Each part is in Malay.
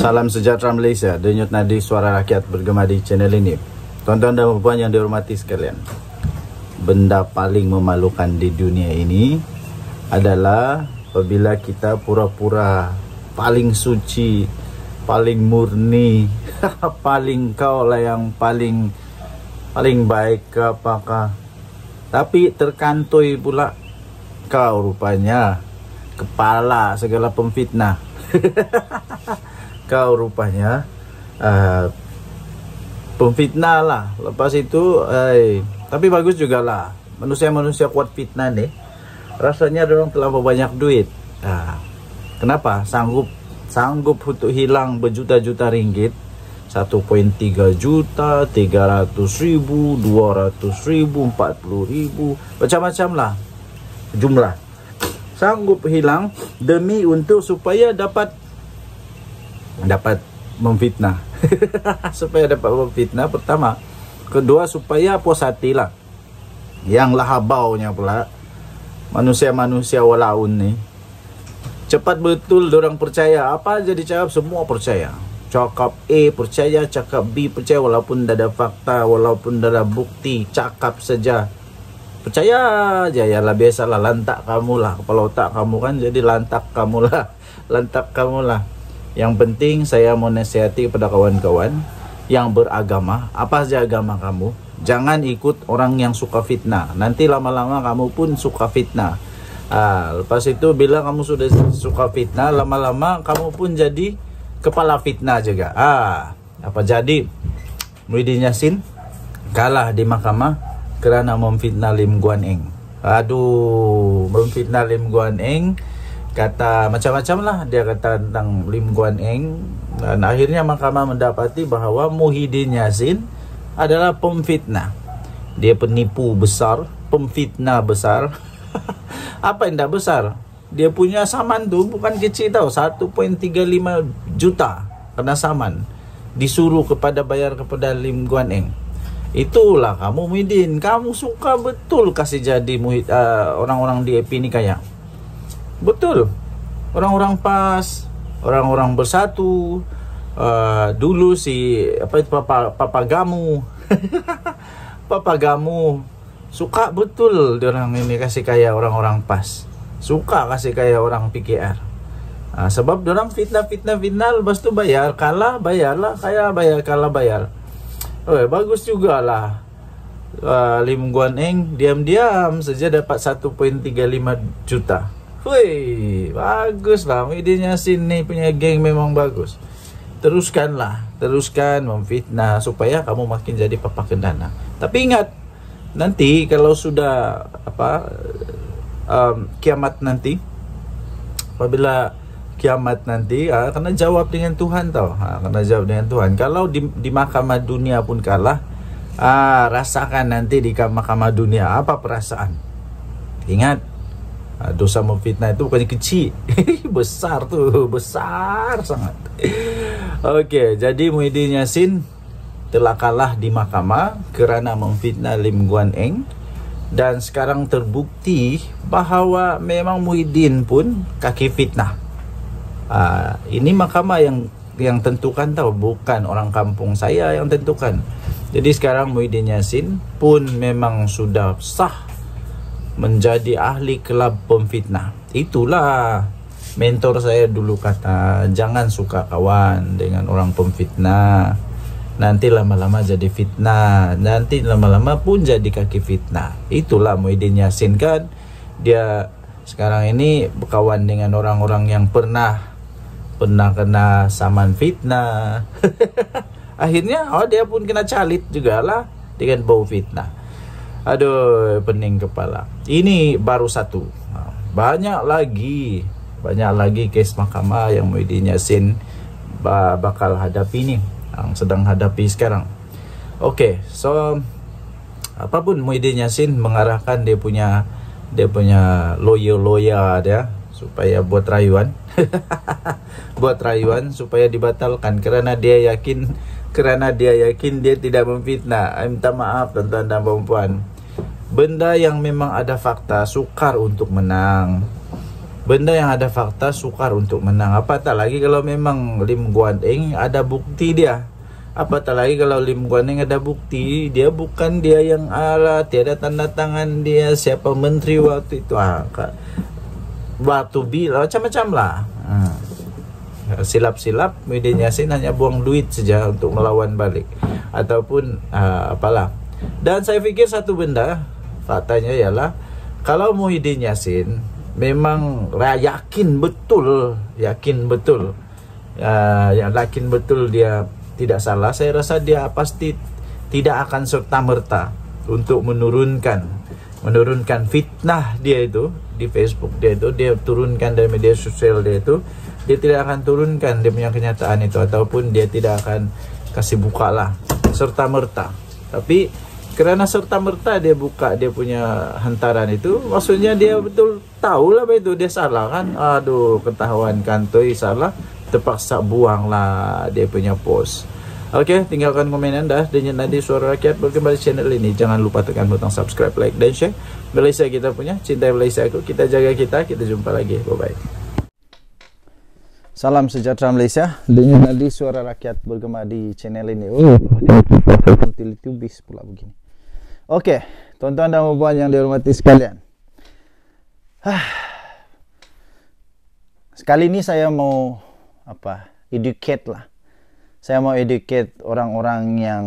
Salam sejahtera Malaysia, denyut nadi suara rakyat bergema di channel ini. Tuan-tuan dan perempuan yang dihormati sekalian, benda paling memalukan di dunia ini adalah apabila kita pura-pura paling suci, paling murni, paling kau lah yang paling paling baik ke apakah. Tapi terkantoi pula kau rupanya kepala segala pemfitnah. kau rupanya uh, pemfitnah lah lepas itu hey, tapi bagus juga lah manusia-manusia kuat fitnah ni. rasanya orang telah banyak duit uh, kenapa sanggup sanggup untuk hilang berjuta-juta ringgit 1.3 juta, 300 ribu, 200 ribu, 40 ribu, macam-macam lah jumlah. Sanggup hilang demi untuk supaya dapat dapat memfitnah supaya dapat memfitnah pertama kedua supaya puas hatilah yang lahabaunya pula manusia-manusia walaun ni cepat betul orang percaya apa jadi cakap semua percaya cakap A percaya cakap B percaya walaupun tak ada fakta walaupun tak ada bukti cakap saja percaya aja ya lah biasalah lantak kamu lah Kalau tak kamu kan jadi lantak kamu lah lantak kamu lah Yang penting saya mau nasihati kepada kawan-kawan yang beragama, apa saja agama kamu, jangan ikut orang yang suka fitnah. Nanti lama-lama kamu pun suka fitnah. Ah, lepas itu bila kamu sudah suka fitnah, lama-lama kamu pun jadi kepala fitnah juga. Ah, apa jadi Muhyiddin Yasin kalah di mahkamah kerana memfitnah Lim Guan Eng. Aduh, memfitnah Lim Guan Eng kata macam-macam lah dia kata tentang Lim Guan Eng dan akhirnya mahkamah mendapati bahawa Muhyiddin Yassin adalah pemfitnah dia penipu besar pemfitnah besar apa yang tak besar dia punya saman tu bukan kecil tau 1.35 juta kena saman disuruh kepada bayar kepada Lim Guan Eng itulah kamu Muhyiddin kamu suka betul kasih jadi orang uh, orang-orang DAP ni kayak Betul. Orang-orang PAS, orang-orang Bersatu, uh, dulu si apa itu Papa Papa Gamu. Papa Gamu suka betul orang ini kasih kaya orang-orang PAS. Suka kasih kaya orang PKR. Uh, ah, sebab dia orang fitnah-fitnah final lepas tu bayar kalah bayar lah, kaya bayar kalah bayar. Oh, bagus jugalah. Uh, Lim Guan Eng diam-diam saja dapat 1.35 juta. Wih, bagus Bang idenya sini punya geng memang bagus. Teruskanlah, teruskan memfitnah supaya kamu makin jadi papa kendana. Tapi ingat, nanti kalau sudah apa um, kiamat nanti, apabila kiamat nanti, ah, karena jawab dengan Tuhan tau, ah, karena jawab dengan Tuhan. Kalau di, di mahkamah dunia pun kalah, ah, rasakan nanti di mahkamah dunia apa perasaan. Ingat, Ah, dosa memfitnah itu bukannya kecil besar tu besar sangat okey jadi Muhyiddin Yassin telah kalah di mahkamah kerana memfitnah Lim Guan Eng dan sekarang terbukti bahawa memang Muhyiddin pun kaki fitnah uh, ini mahkamah yang yang tentukan tahu bukan orang kampung saya yang tentukan jadi sekarang Muhyiddin Yassin pun memang sudah sah menjadi ahli kelab pemfitnah. Itulah mentor saya dulu kata, jangan suka kawan dengan orang pemfitnah. Nanti lama-lama jadi fitnah, nanti lama-lama pun jadi kaki fitnah. Itulah Muhyiddin Yasin kan, dia sekarang ini berkawan dengan orang-orang yang pernah pernah kena saman fitnah. Akhirnya oh dia pun kena calit juga lah dengan bau fitnah. Aduh, pening kepala. Ini baru satu. Ha, banyak lagi, banyak lagi kes mahkamah yang Muhyiddin Yassin bakal hadapi ni, Yang sedang hadapi sekarang. Okey, so apapun Muhyiddin Yassin mengarahkan dia punya dia punya lawyer-lawyer dia supaya buat rayuan. buat rayuan supaya dibatalkan kerana dia yakin kerana dia yakin dia tidak memfitnah. Saya minta maaf tuan-tuan dan perempuan. Benda yang memang ada fakta sukar untuk menang. Benda yang ada fakta sukar untuk menang. Apatah lagi kalau memang Lim Guan Eng ada bukti dia. Apatah lagi kalau Lim Guan Eng ada bukti dia bukan dia yang ala tiada tanda tangan dia siapa menteri waktu itu ah, Waktu bila macam-macam lah. Hmm. Ha, silap-silap Muhyiddin Yassin hanya buang duit saja untuk melawan balik ataupun uh, apalah dan saya fikir satu benda faktanya ialah kalau Muhyiddin Yassin memang yakin betul yakin betul uh, yang yakin betul dia tidak salah saya rasa dia pasti tidak akan serta-merta untuk menurunkan menurunkan fitnah dia itu di Facebook dia itu dia turunkan dari media sosial dia itu dia tidak akan turunkan dia punya kenyataan itu ataupun dia tidak akan kasih buka lah serta merta. Tapi kerana serta merta dia buka dia punya hantaran itu, maksudnya dia betul tahu lah apa itu dia salah kan? Aduh ketahuan kantoi salah, terpaksa buang lah dia punya post. Oke, okay, tinggalkan komen anda dan nanti suara rakyat berkembang channel ini. Jangan lupa tekan butang subscribe, like, dan share. Malaysia kita punya, cinta Malaysia aku, kita jaga kita, kita jumpa lagi. Bye-bye. Salam sejahtera Malaysia. Denyut nadi suara rakyat bergema di channel ini. Oh, tubis pula begini. Oke, okay, tuan-tuan dan puan yang dihormati sekalian. Sekali ini saya mau apa? Educate lah. Saya mau educate orang-orang yang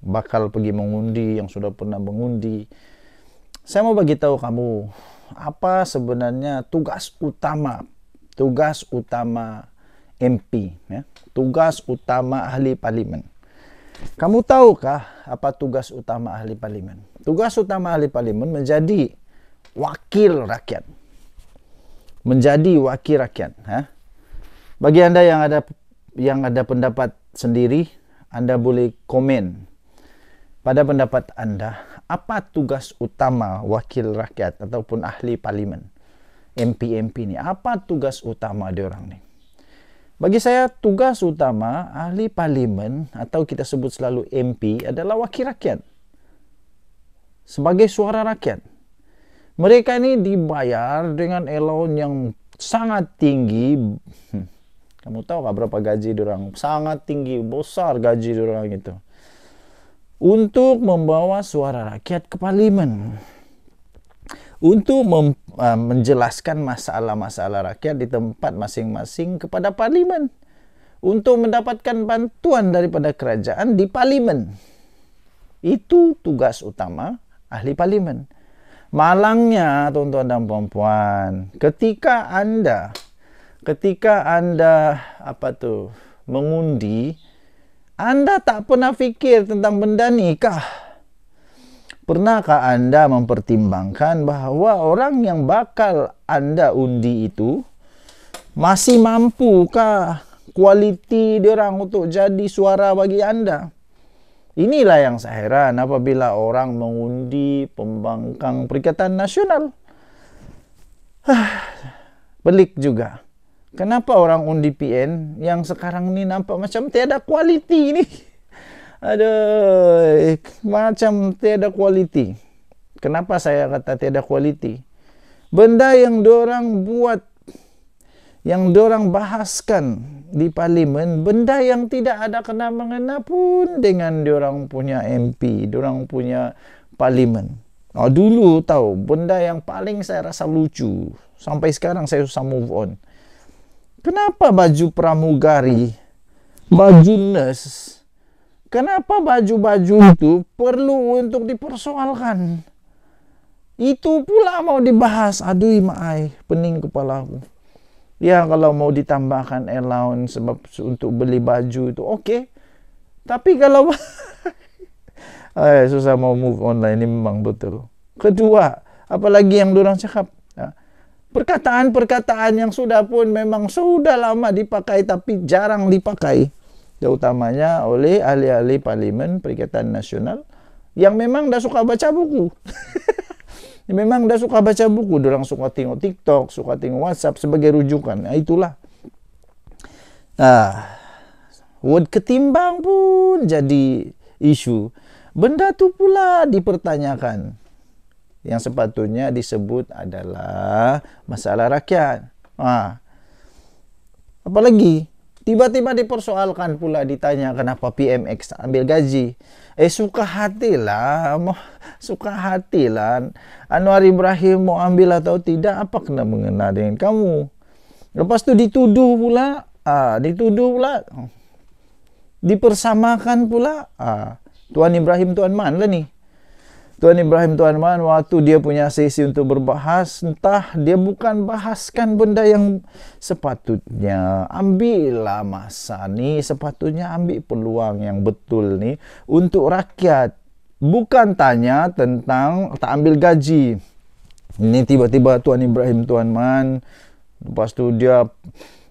bakal pergi mengundi, yang sudah pernah mengundi. Saya mau bagi tahu kamu apa sebenarnya tugas utama tugas utama MP ya tugas utama ahli parlimen kamu tahukah apa tugas utama ahli parlimen tugas utama ahli parlimen menjadi wakil rakyat menjadi wakil rakyat ha bagi anda yang ada yang ada pendapat sendiri anda boleh komen pada pendapat anda apa tugas utama wakil rakyat ataupun ahli parlimen MP-MP ni? Apa tugas utama dia orang ni? Bagi saya tugas utama ahli parlimen atau kita sebut selalu MP adalah wakil rakyat. Sebagai suara rakyat. Mereka ni dibayar dengan elon yang sangat tinggi. Hmm. Kamu tahu tak berapa gaji orang? Sangat tinggi, besar gaji orang itu. Untuk membawa suara rakyat ke parlimen untuk mem, uh, menjelaskan masalah-masalah rakyat di tempat masing-masing kepada parlimen untuk mendapatkan bantuan daripada kerajaan di parlimen itu tugas utama ahli parlimen malangnya tuan-tuan dan puan-puan ketika anda ketika anda apa tu mengundi anda tak pernah fikir tentang benda nikah kah Pernahkah anda mempertimbangkan bahawa orang yang bakal anda undi itu masih mampukah kualiti dia orang untuk jadi suara bagi anda? Inilah yang saya heran apabila orang mengundi pembangkang Perikatan Nasional. Pelik juga. Kenapa orang undi PN yang sekarang ni nampak macam tiada kualiti ni? Aduh, macam tiada kualiti. Kenapa saya kata tiada kualiti? Benda yang diorang buat, yang diorang bahaskan di parlimen, benda yang tidak ada kena mengena pun dengan diorang punya MP, diorang punya parlimen. Oh, dulu tahu, benda yang paling saya rasa lucu, sampai sekarang saya susah move on. Kenapa baju pramugari, baju nurse, kenapa baju-baju hmm. itu perlu untuk dipersoalkan? Itu pula mau dibahas. Aduh, maai, pening kepala aku. Ya, kalau mau ditambahkan allowance sebab untuk beli baju itu oke. Okay. Tapi kalau Ay, susah mau move online ini memang betul. Kedua, apalagi yang dorang cakap. Ya, perkataan-perkataan yang sudah pun memang sudah lama dipakai tapi jarang dipakai terutamanya oleh ahli-ahli parlimen Perikatan Nasional yang memang dah suka baca buku. memang dah suka baca buku, orang suka tengok TikTok, suka tengok WhatsApp sebagai rujukan. Nah, itulah. Nah, word ketimbang pun jadi isu. Benda tu pula dipertanyakan. Yang sepatutnya disebut adalah masalah rakyat. Ha. Apalagi Tiba-tiba dipersoalkan pula ditanya kenapa PMX ambil gaji. Eh suka hati lah, suka hati lah. Anwar Ibrahim mau ambil atau tidak apa kena mengena dengan kamu. Lepas tu dituduh pula, ah dituduh pula. Dipersamakan pula. Ah Tuan Ibrahim Tuan Man lah ni. Tuan Ibrahim Tuan Man waktu dia punya sesi untuk berbahas entah dia bukan bahaskan benda yang sepatutnya ambillah masa ni sepatutnya ambil peluang yang betul ni untuk rakyat bukan tanya tentang tak ambil gaji Ini tiba-tiba Tuan Ibrahim Tuan Man lepas tu dia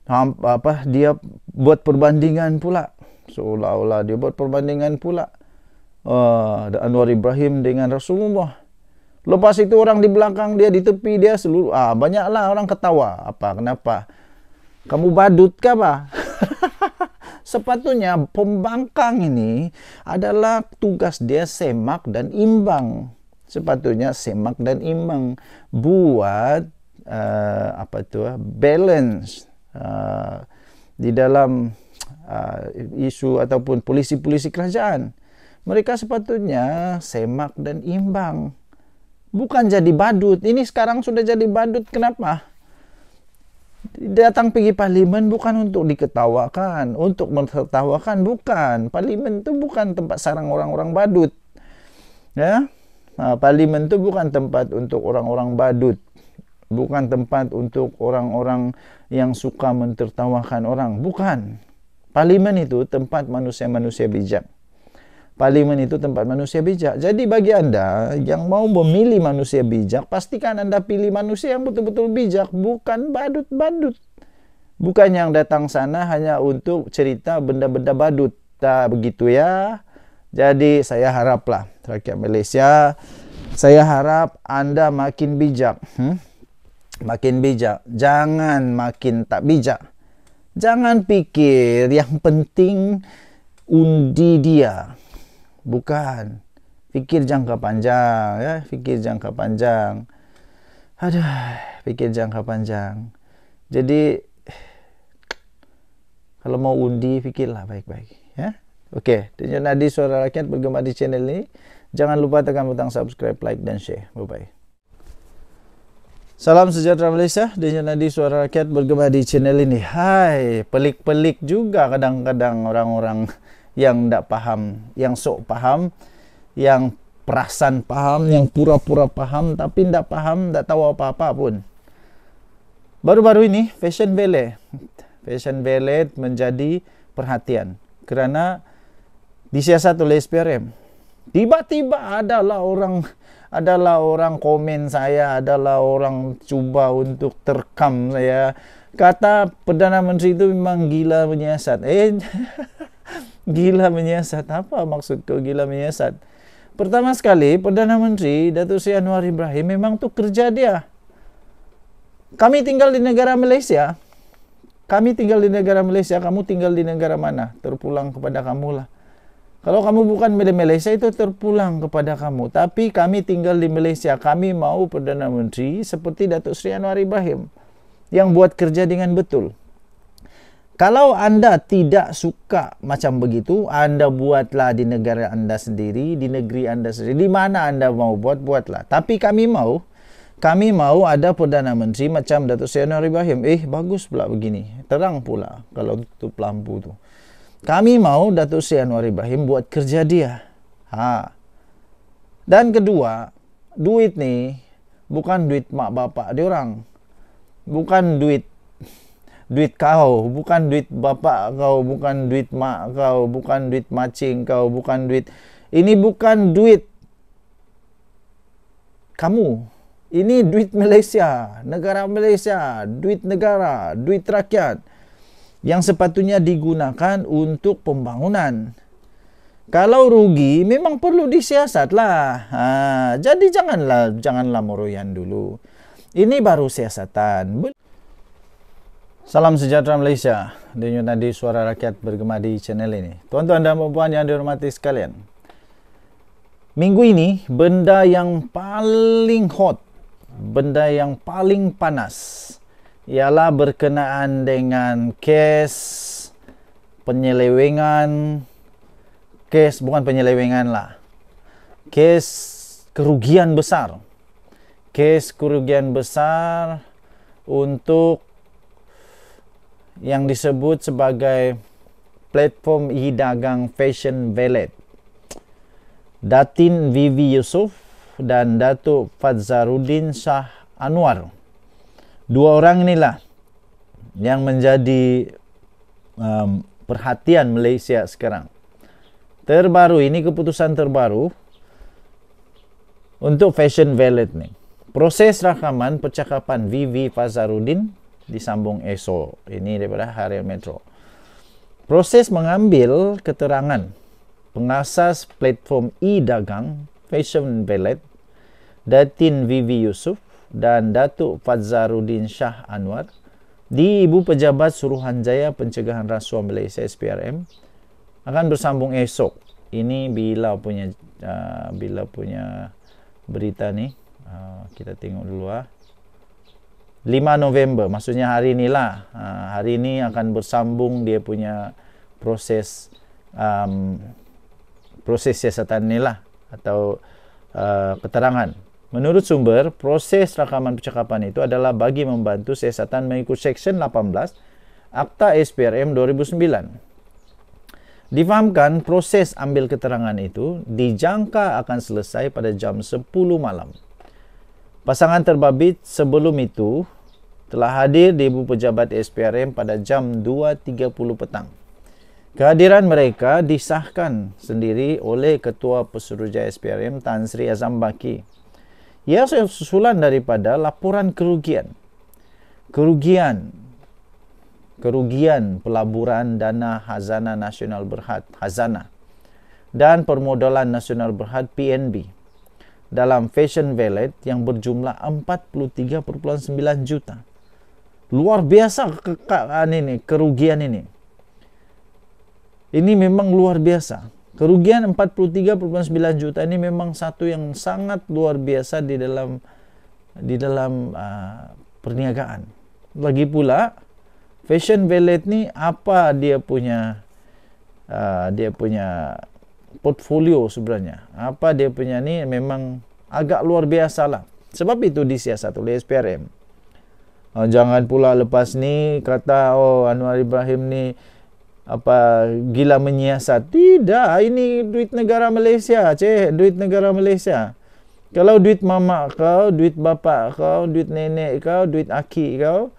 apa dia buat perbandingan pula seolah-olah dia buat perbandingan pula uh, Anwar Ibrahim dengan Rasulullah. Lepas itu orang di belakang dia di tepi dia seluruh ah banyaklah orang ketawa. Apa kenapa? Kamu badut kah, Pak? Sepatunya pembangkang ini adalah tugas dia semak dan imbang. Sepatunya semak dan imbang buat uh, apa itu uh, ah, balance uh, di dalam uh, isu ataupun polisi-polisi kerajaan mereka sepatutnya semak dan imbang. Bukan jadi badut. Ini sekarang sudah jadi badut. Kenapa? Datang pergi parlimen bukan untuk diketawakan. Untuk mentertawakan bukan. Parlimen itu bukan tempat sarang orang-orang badut. Ya, nah, ha, Parlimen itu bukan tempat untuk orang-orang badut. Bukan tempat untuk orang-orang yang suka mentertawakan orang. Bukan. Parlimen itu tempat manusia-manusia bijak parlimen itu tempat manusia bijak. Jadi bagi anda yang mau memilih manusia bijak, pastikan anda pilih manusia yang betul-betul bijak, bukan badut-badut. Bukan yang datang sana hanya untuk cerita benda-benda badut. Tak begitu ya. Jadi saya haraplah rakyat Malaysia, saya harap anda makin bijak. Hmm? Makin bijak. Jangan makin tak bijak. Jangan pikir yang penting undi dia. Bukan. Fikir jangka panjang. Ya. Fikir jangka panjang. Aduh. Fikir jangka panjang. Jadi, kalau mau undi, fikirlah baik-baik. Ya. Okey, Okay. Tunjuk nadi suara rakyat bergema di channel ini. Jangan lupa tekan butang subscribe, like, dan share. Bye-bye. Salam sejahtera Malaysia. Dengan nadi suara rakyat bergema di channel ini. Hai, pelik-pelik juga kadang-kadang orang-orang yang tak paham, yang sok paham, yang perasan paham, yang pura-pura paham, tapi tak paham, tak tahu apa-apa pun. Baru-baru ini fashion bele, fashion bele menjadi perhatian kerana disiasat oleh SPRM. Tiba-tiba adalah orang adalah orang komen saya, adalah orang cuba untuk terkam saya. Kata Perdana Menteri itu memang gila menyiasat. Eh, gila menyiasat. Apa maksud kau gila menyiasat? Pertama sekali, Perdana Menteri Datuk Seri Anwar Ibrahim memang tu kerja dia. Kami tinggal di negara Malaysia. Kami tinggal di negara Malaysia, kamu tinggal di negara mana? Terpulang kepada kamu lah. Kalau kamu bukan dari Malaysia itu terpulang kepada kamu. Tapi kami tinggal di Malaysia, kami mau Perdana Menteri seperti Datuk Seri Anwar Ibrahim yang buat kerja dengan betul. Kalau anda tidak suka macam begitu, anda buatlah di negara anda sendiri, di negeri anda sendiri. Di mana anda mau buat, buatlah. Tapi kami mau, kami mau ada Perdana Menteri macam Datuk Seri Ibrahim. Eh, bagus pula begini. Terang pula kalau tutup lampu tu. Kami mau Datuk Seri Ibrahim buat kerja dia. Ha. Dan kedua, duit ni bukan duit mak bapak orang, Bukan duit duit kau, bukan duit bapa kau, bukan duit mak kau, bukan duit macing kau, bukan duit. Ini bukan duit kamu. Ini duit Malaysia, negara Malaysia, duit negara, duit rakyat yang sepatutnya digunakan untuk pembangunan. Kalau rugi memang perlu disiasatlah. Ha, jadi janganlah janganlah meroyan dulu. Ini baru siasatan. Salam sejahtera Malaysia. Denyut nadi suara rakyat bergema di channel ini. Tuan-tuan dan puan-puan yang dihormati sekalian. Minggu ini benda yang paling hot, benda yang paling panas ialah berkenaan dengan kes penyelewengan kes bukan penyelewengan lah kes kerugian besar kes kerugian besar untuk yang disebut sebagai platform e-dagang Fashion Valet. Datin Vivi Yusuf dan Datuk Fazaruddin Shah Anwar. Dua orang inilah yang menjadi um, perhatian Malaysia sekarang. Terbaru ini keputusan terbaru untuk Fashion Valet ni. Proses rakaman percakapan Vivi Fazaruddin disambung esok. Ini daripada Harian Metro. Proses mengambil keterangan pengasas platform e-dagang Fashion Ballet Datin Vivi Yusuf dan Datuk Fazaruddin Shah Anwar di Ibu Pejabat Suruhanjaya Pencegahan Rasuah Malaysia SPRM akan bersambung esok. Ini bila punya uh, bila punya berita ni. Uh, kita tengok dulu ah. Uh. 5 November maksudnya hari inilah uh, hari ini akan bersambung dia punya proses um, proses siasatan inilah atau uh, keterangan menurut sumber proses rakaman percakapan itu adalah bagi membantu siasatan mengikut section 18 Akta SPRM 2009 difahamkan proses ambil keterangan itu dijangka akan selesai pada jam 10 malam Pasangan terbabit sebelum itu telah hadir di Ibu Pejabat SPRM pada jam 2.30 petang. Kehadiran mereka disahkan sendiri oleh Ketua Pesuruhjaya SPRM Tan Sri Azam Baki. Ia susulan daripada laporan kerugian. Kerugian kerugian pelaburan dana Hazana Nasional Berhad, Hazana dan Permodalan Nasional Berhad, PNB dalam fashion valet yang berjumlah 43.9 juta. Luar biasa kekakan ini, kerugian ini. Ini memang luar biasa. Kerugian 43.9 juta ini memang satu yang sangat luar biasa di dalam di dalam uh, perniagaan. Lagi pula fashion valet ini apa dia punya uh, dia punya portfolio sebenarnya. Apa dia punya ni memang agak luar biasa lah. Sebab itu disiasat oleh SPRM. Uh, ah, jangan pula lepas ni kata oh Anwar Ibrahim ni apa gila menyiasat. Tidak, ini duit negara Malaysia, ceh, duit negara Malaysia. Kalau duit mama kau, duit bapa kau, duit nenek kau, duit aki kau,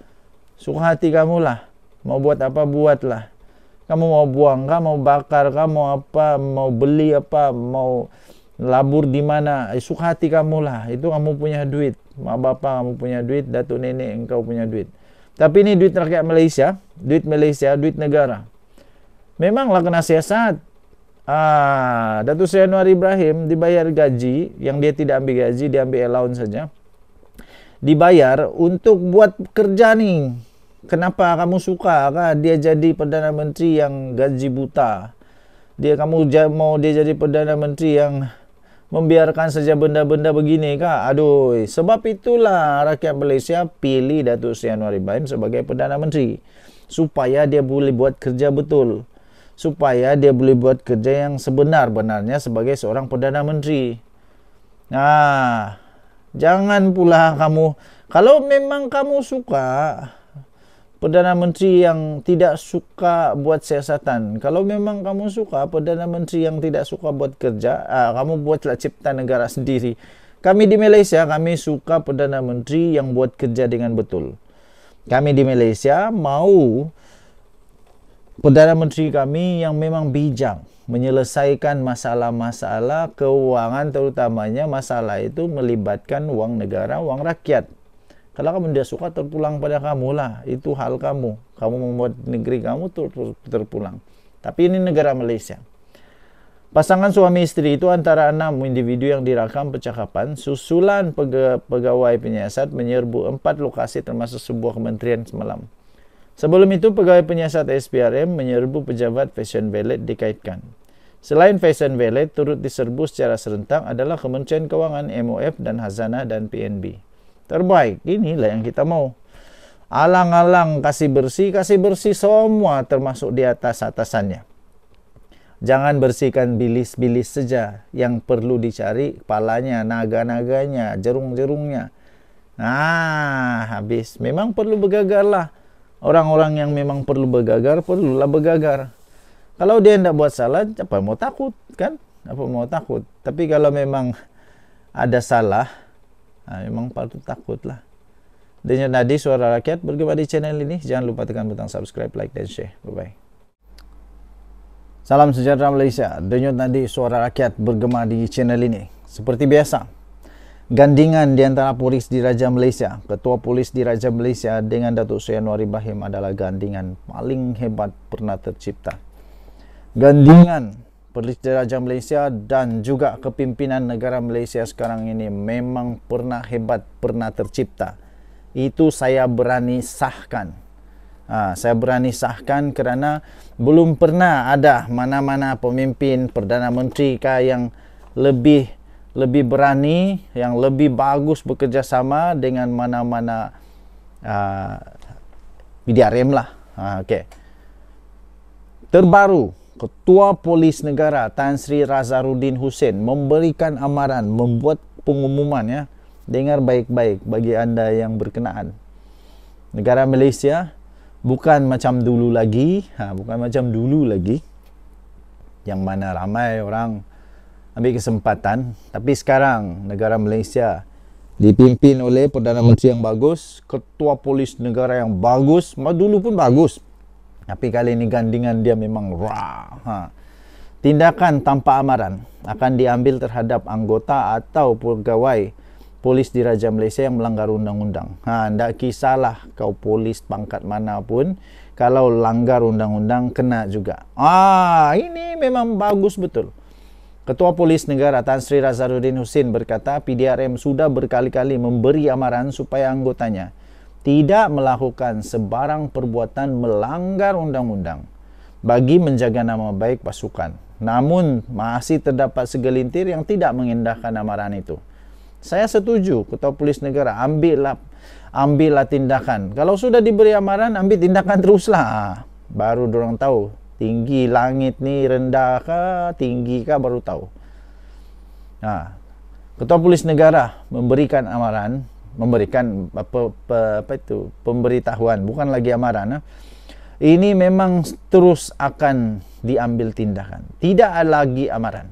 suka hati kamu lah. Mau buat apa buatlah kamu mau buang kah, mau bakar kah, mau apa, mau beli apa, mau labur di mana, eh, suka hati kamu lah. Itu kamu punya duit, mak bapak kamu punya duit, datuk nenek engkau punya duit. Tapi ini duit rakyat Malaysia, duit Malaysia, duit negara. Memanglah kena siasat. Ah, Datuk Sri Ibrahim dibayar gaji yang dia tidak ambil gaji, dia ambil allowance saja. Dibayar untuk buat kerja nih kenapa kamu suka kah dia jadi perdana menteri yang gaji buta dia kamu mau dia jadi perdana menteri yang membiarkan saja benda-benda begini kah aduh sebab itulah rakyat Malaysia pilih Datuk Seri Anwar Ibrahim sebagai perdana menteri supaya dia boleh buat kerja betul supaya dia boleh buat kerja yang sebenar-benarnya sebagai seorang perdana menteri nah jangan pula kamu kalau memang kamu suka Perdana Menteri yang tidak suka buat siasatan. Kalau memang kamu suka Perdana Menteri yang tidak suka buat kerja, uh, kamu buatlah cipta negara sendiri. Kami di Malaysia, kami suka Perdana Menteri yang buat kerja dengan betul. Kami di Malaysia mau Perdana Menteri kami yang memang bijak menyelesaikan masalah-masalah keuangan terutamanya masalah itu melibatkan wang negara, wang rakyat. Kalau kamu tidak suka terpulang pada kamu lah, itu hal kamu. Kamu membuat negeri kamu ter terpulang. Tapi ini negara Malaysia. Pasangan suami istri itu antara enam individu yang dirakam percakapan susulan pegawai penyiasat menyerbu empat lokasi termasuk sebuah kementerian semalam. Sebelum itu, pegawai penyiasat SPRM menyerbu pejabat Fashion Valet dikaitkan. Selain Fashion Valet, turut diserbu secara serentak adalah Kementerian kewangan, MOF dan Hazana dan PNB terbaik. Inilah yang kita mau. Alang-alang kasih bersih, kasih bersih semua termasuk di atas-atasannya. Jangan bersihkan bilis-bilis saja yang perlu dicari palanya, naga-naganya, jerung-jerungnya. Nah, habis. Memang perlu begagarlah. Orang-orang yang memang perlu begagar, perlulah begagar. Kalau dia tidak buat salah, apa mau takut, kan? Apa mau takut? Tapi kalau memang ada salah, Ha, memang patut takut lah. Denyut nadi suara rakyat. bergema di channel ini. Jangan lupa tekan butang subscribe, like dan share. Bye-bye. Salam sejahtera Malaysia. Denyut nadi suara rakyat. Bergema di channel ini. Seperti biasa, gandingan di antara polis di Raja Malaysia, ketua polis di Raja Malaysia dengan Datuk Syanwar Ibrahim adalah gandingan paling hebat pernah tercipta. Gandingan Pertiraja Malaysia dan juga kepimpinan negara Malaysia sekarang ini memang pernah hebat, pernah tercipta. Itu saya berani sahkan. Ha, saya berani sahkan kerana belum pernah ada mana-mana pemimpin perdana menteri kah yang lebih lebih berani, yang lebih bagus bekerjasama dengan mana-mana uh, ha, BDRM lah. Ha, okay. Terbaru, Ketua Polis Negara Tan Sri Razarudin Hussein memberikan amaran membuat pengumuman ya. Dengar baik-baik bagi anda yang berkenaan. Negara Malaysia bukan macam dulu lagi, ha, bukan macam dulu lagi yang mana ramai orang ambil kesempatan tapi sekarang negara Malaysia dipimpin oleh Perdana Menteri yang bagus, Ketua Polis Negara yang bagus, dulu pun bagus, tapi kali ini gandingan dia memang wah Ha. Tindakan tanpa amaran akan diambil terhadap anggota atau pegawai polis di Raja Malaysia yang melanggar undang-undang. Ha, tak kisahlah kau polis pangkat manapun, kalau langgar undang-undang kena juga. Ah, ini memang bagus betul. Ketua Polis Negara Tan Sri Razaluddin Hussein berkata PDRM sudah berkali-kali memberi amaran supaya anggotanya tidak melakukan sebarang perbuatan melanggar undang-undang bagi menjaga nama baik pasukan. Namun masih terdapat segelintir yang tidak mengindahkan amaran itu. Saya setuju Ketua Polis Negara ambillah ambillah tindakan. Kalau sudah diberi amaran ambil tindakan teruslah. Ha, baru orang tahu tinggi langit ni rendah ke tinggi ke baru tahu. Nah, ha, Ketua Polis Negara memberikan amaran memberikan apa, apa, apa itu pemberitahuan bukan lagi amaran eh. ini memang terus akan diambil tindakan tidak ada lagi amaran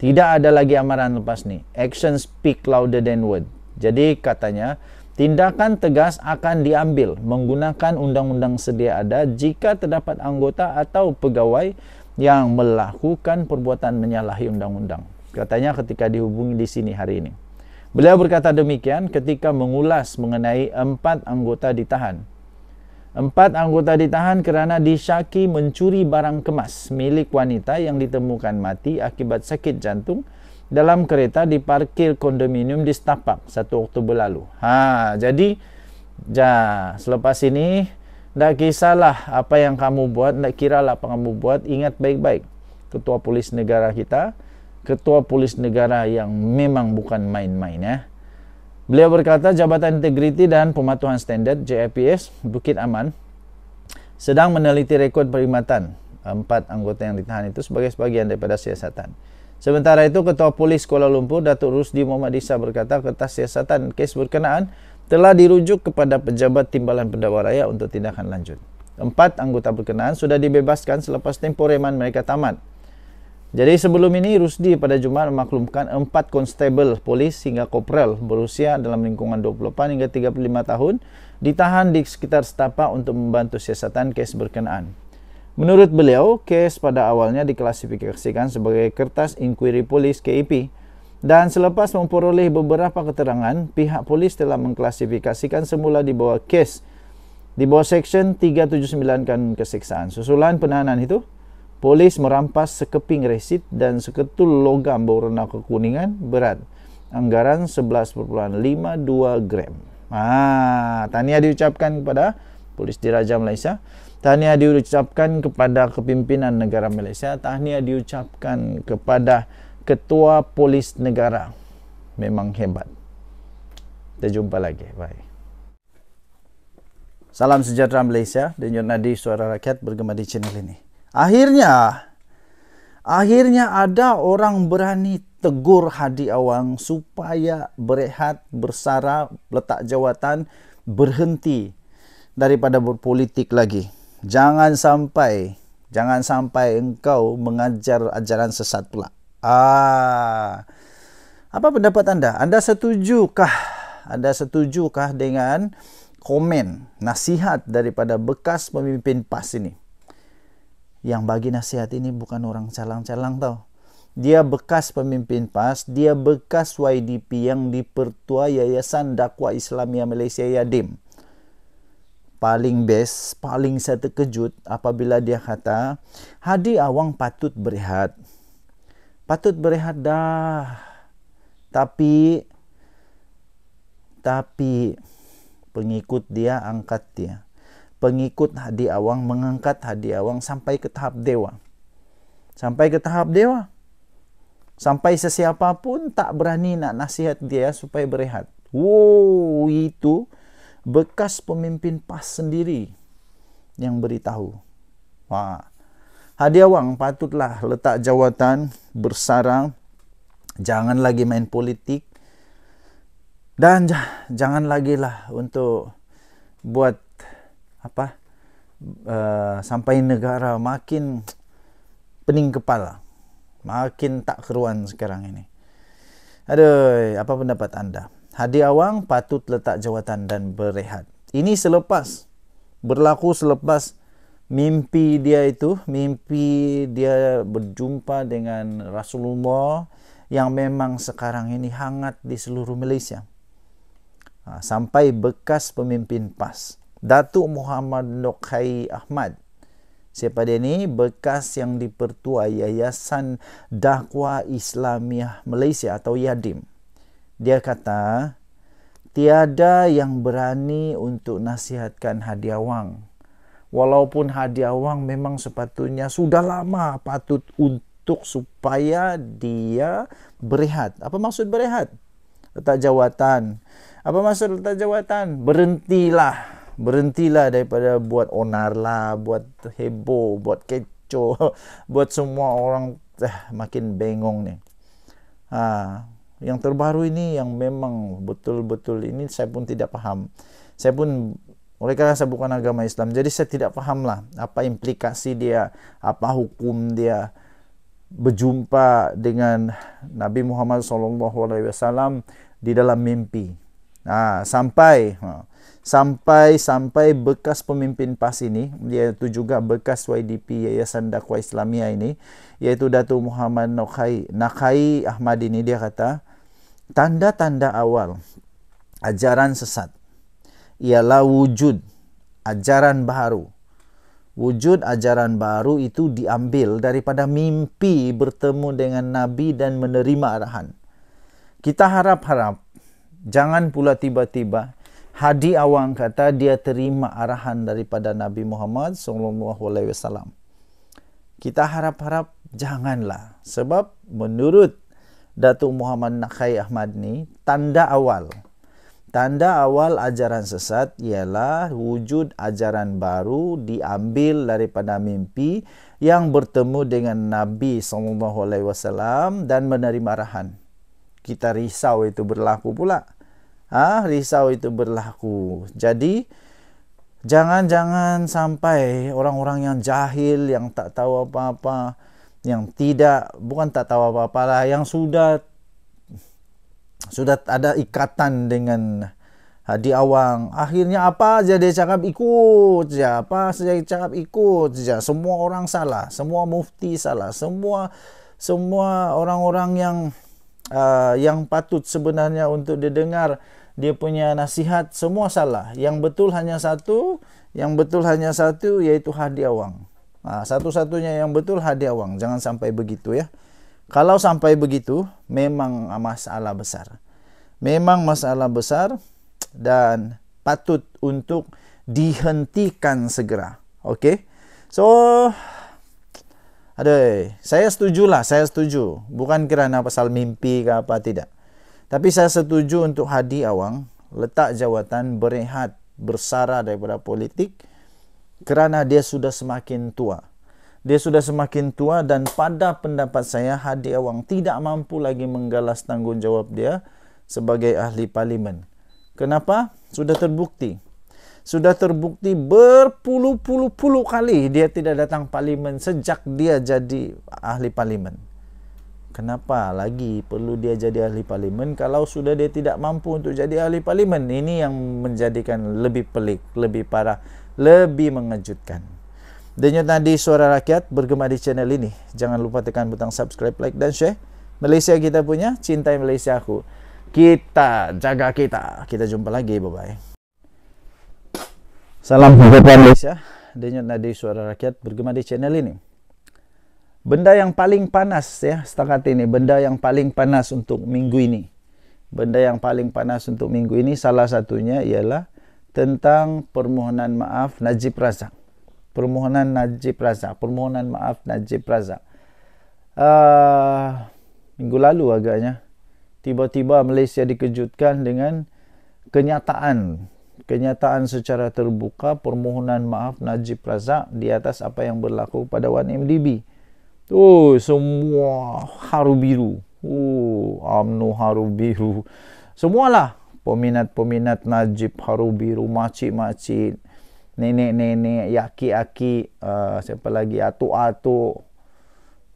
tidak ada lagi amaran lepas ni action speak louder than word jadi katanya tindakan tegas akan diambil menggunakan undang-undang sedia ada jika terdapat anggota atau pegawai yang melakukan perbuatan menyalahi undang-undang katanya ketika dihubungi di sini hari ini Beliau berkata demikian ketika mengulas mengenai empat anggota ditahan. Empat anggota ditahan kerana disyaki mencuri barang kemas milik wanita yang ditemukan mati akibat sakit jantung dalam kereta di parkir kondominium di Stapak 1 Oktober lalu. Ha, jadi ja, selepas ini tak kisahlah apa yang kamu buat, tak kiralah apa kamu buat, ingat baik-baik. Ketua Polis Negara kita, ketua polis negara yang memang bukan main-main ya. Beliau berkata Jabatan Integriti dan Pematuhan Standard JIPS Bukit Aman sedang meneliti rekod perkhidmatan empat anggota yang ditahan itu sebagai sebahagian daripada siasatan. Sementara itu, Ketua Polis Kuala Lumpur, Datuk Rusdi Muhammad Isa berkata kertas siasatan kes berkenaan telah dirujuk kepada Pejabat Timbalan Pendakwa Raya untuk tindakan lanjut. Empat anggota berkenaan sudah dibebaskan selepas tempoh reman mereka tamat. Jadi sebelum ini Rusdi pada Jumaat memaklumkan empat konstabel polis hingga kopral berusia dalam lingkungan 28 hingga 35 tahun ditahan di sekitar setapak untuk membantu siasatan kes berkenaan. Menurut beliau, kes pada awalnya diklasifikasikan sebagai kertas inquiry polis KIP e dan selepas memperoleh beberapa keterangan, pihak polis telah mengklasifikasikan semula di bawah kes di bawah seksyen 379 kan kesiksaan. Susulan penahanan itu, Polis merampas sekeping resit dan seketul logam berwarna kekuningan berat. Anggaran 11.52 gram. Ah, ha, tahniah diucapkan kepada Polis Diraja Malaysia. Tahniah diucapkan kepada kepimpinan negara Malaysia. Tahniah diucapkan kepada Ketua Polis Negara. Memang hebat. Kita jumpa lagi. Bye. Salam sejahtera Malaysia. Denyut Nadi Suara Rakyat bergema di channel ini. Akhirnya, akhirnya ada orang berani tegur Hadi Awang supaya berehat, bersara, letak jawatan, berhenti daripada berpolitik lagi. Jangan sampai, jangan sampai engkau mengajar ajaran sesat pula. Ah, apa pendapat anda? Anda setujukah? Anda setujukah dengan komen, nasihat daripada bekas pemimpin PAS ini? yang bagi nasihat ini bukan orang calang-calang tau. Dia bekas pemimpin PAS, dia bekas YDP yang dipertua Yayasan Dakwah Islamia Malaysia Yadim. Paling best, paling saya terkejut apabila dia kata, Hadi Awang patut berehat. Patut berehat dah. Tapi, tapi pengikut dia angkat dia pengikut Hadi Awang mengangkat Hadi Awang sampai ke tahap dewa. Sampai ke tahap dewa. Sampai sesiapa pun tak berani nak nasihat dia supaya berehat. Wow, itu bekas pemimpin PAS sendiri yang beritahu. Wah. Ha. Hadi Awang patutlah letak jawatan bersarang. Jangan lagi main politik. Dan jangan lagi lah untuk buat apa uh, sampai negara makin pening kepala makin tak keruan sekarang ini aduh apa pendapat anda Hadi Awang patut letak jawatan dan berehat ini selepas berlaku selepas mimpi dia itu mimpi dia berjumpa dengan Rasulullah yang memang sekarang ini hangat di seluruh Malaysia ha, sampai bekas pemimpin PAS Datuk Muhammad Nukhai Ahmad. Siapa dia ni? Bekas yang dipertua Yayasan Dakwa Islamiah Malaysia atau Yadim. Dia kata, tiada yang berani untuk nasihatkan hadiah wang. Walaupun hadiah wang memang sepatutnya sudah lama patut untuk supaya dia berehat. Apa maksud berehat? Letak jawatan. Apa maksud letak jawatan? Berhentilah berhentilah daripada buat onar lah, buat heboh, buat kecoh, buat semua orang eh, makin bengong ni. Ha, yang terbaru ini yang memang betul-betul ini saya pun tidak faham. Saya pun oleh kerana saya bukan agama Islam. Jadi saya tidak faham lah apa implikasi dia, apa hukum dia berjumpa dengan Nabi Muhammad SAW di dalam mimpi. Ha, sampai ha, sampai-sampai bekas pemimpin PAS ini iaitu juga bekas YDP Yayasan Dakwah Islamia ini iaitu Datuk Muhammad Nakhai Nakhai Ahmad ini dia kata tanda-tanda awal ajaran sesat ialah wujud ajaran baru wujud ajaran baru itu diambil daripada mimpi bertemu dengan Nabi dan menerima arahan kita harap-harap jangan pula tiba-tiba Hadi Awang kata dia terima arahan daripada Nabi Muhammad SAW. Kita harap-harap janganlah sebab menurut Datuk Muhammad Nakhai Ahmad ni tanda awal tanda awal ajaran sesat ialah wujud ajaran baru diambil daripada mimpi yang bertemu dengan Nabi SAW dan menerima arahan. Kita risau itu berlaku pula ha, risau itu berlaku. Jadi jangan-jangan sampai orang-orang yang jahil, yang tak tahu apa-apa, yang tidak bukan tak tahu apa-apa lah, yang sudah sudah ada ikatan dengan Hadi Awang. Akhirnya apa saja dia cakap ikut saja. Apa saja dia cakap ikut saja. Semua orang salah. Semua mufti salah. Semua semua orang-orang yang uh, yang patut sebenarnya untuk didengar dia punya nasihat semua salah. Yang betul hanya satu, yang betul hanya satu yaitu hadi awang. Ha, satu-satunya yang betul hadi awang. Jangan sampai begitu ya. Kalau sampai begitu, memang masalah besar. Memang masalah besar dan patut untuk dihentikan segera. Okey. So Aduh, saya setuju lah. saya setuju. Bukan kerana pasal mimpi ke apa tidak. Tapi saya setuju untuk Hadi Awang letak jawatan berehat bersara daripada politik kerana dia sudah semakin tua. Dia sudah semakin tua dan pada pendapat saya Hadi Awang tidak mampu lagi menggalas tanggungjawab dia sebagai ahli parlimen. Kenapa? Sudah terbukti. Sudah terbukti berpuluh-puluh-puluh kali dia tidak datang parlimen sejak dia jadi ahli parlimen kenapa lagi perlu dia jadi ahli parlimen kalau sudah dia tidak mampu untuk jadi ahli parlimen ini yang menjadikan lebih pelik lebih parah lebih mengejutkan Denyut tadi suara rakyat bergema di channel ini jangan lupa tekan butang subscribe like dan share Malaysia kita punya cintai Malaysia aku kita jaga kita kita jumpa lagi bye bye salam sejahtera Malaysia Denyut tadi suara rakyat bergema di channel ini benda yang paling panas ya setakat ini benda yang paling panas untuk minggu ini benda yang paling panas untuk minggu ini salah satunya ialah tentang permohonan maaf Najib Razak permohonan Najib Razak permohonan maaf Najib Razak uh, minggu lalu agaknya tiba-tiba Malaysia dikejutkan dengan kenyataan kenyataan secara terbuka permohonan maaf Najib Razak di atas apa yang berlaku pada 1MDB. MDB Oh, semua haru biru. Oh, amnu haru biru. Semualah peminat-peminat Najib haru biru, makcik-makcik, nenek-nenek, yaki-yaki, uh, siapa lagi, atuk-atuk,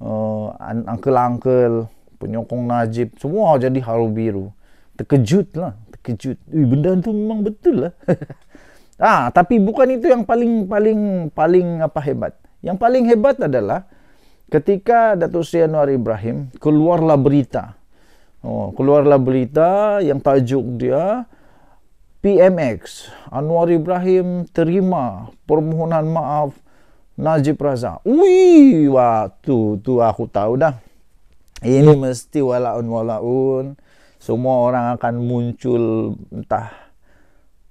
uh, uncle-uncle, penyokong Najib, semua jadi haru biru. Terkejut lah, terkejut. Ui, benda tu memang betul lah. ah, tapi bukan itu yang paling paling paling apa hebat. Yang paling hebat adalah, Ketika Datuk Seri Anwar Ibrahim keluarlah berita. Oh, keluarlah berita yang tajuk dia PMX Anwar Ibrahim terima permohonan maaf Najib Razak. Ui, wah tu tu aku tahu dah. Ini mesti walaun walaun. Semua orang akan muncul entah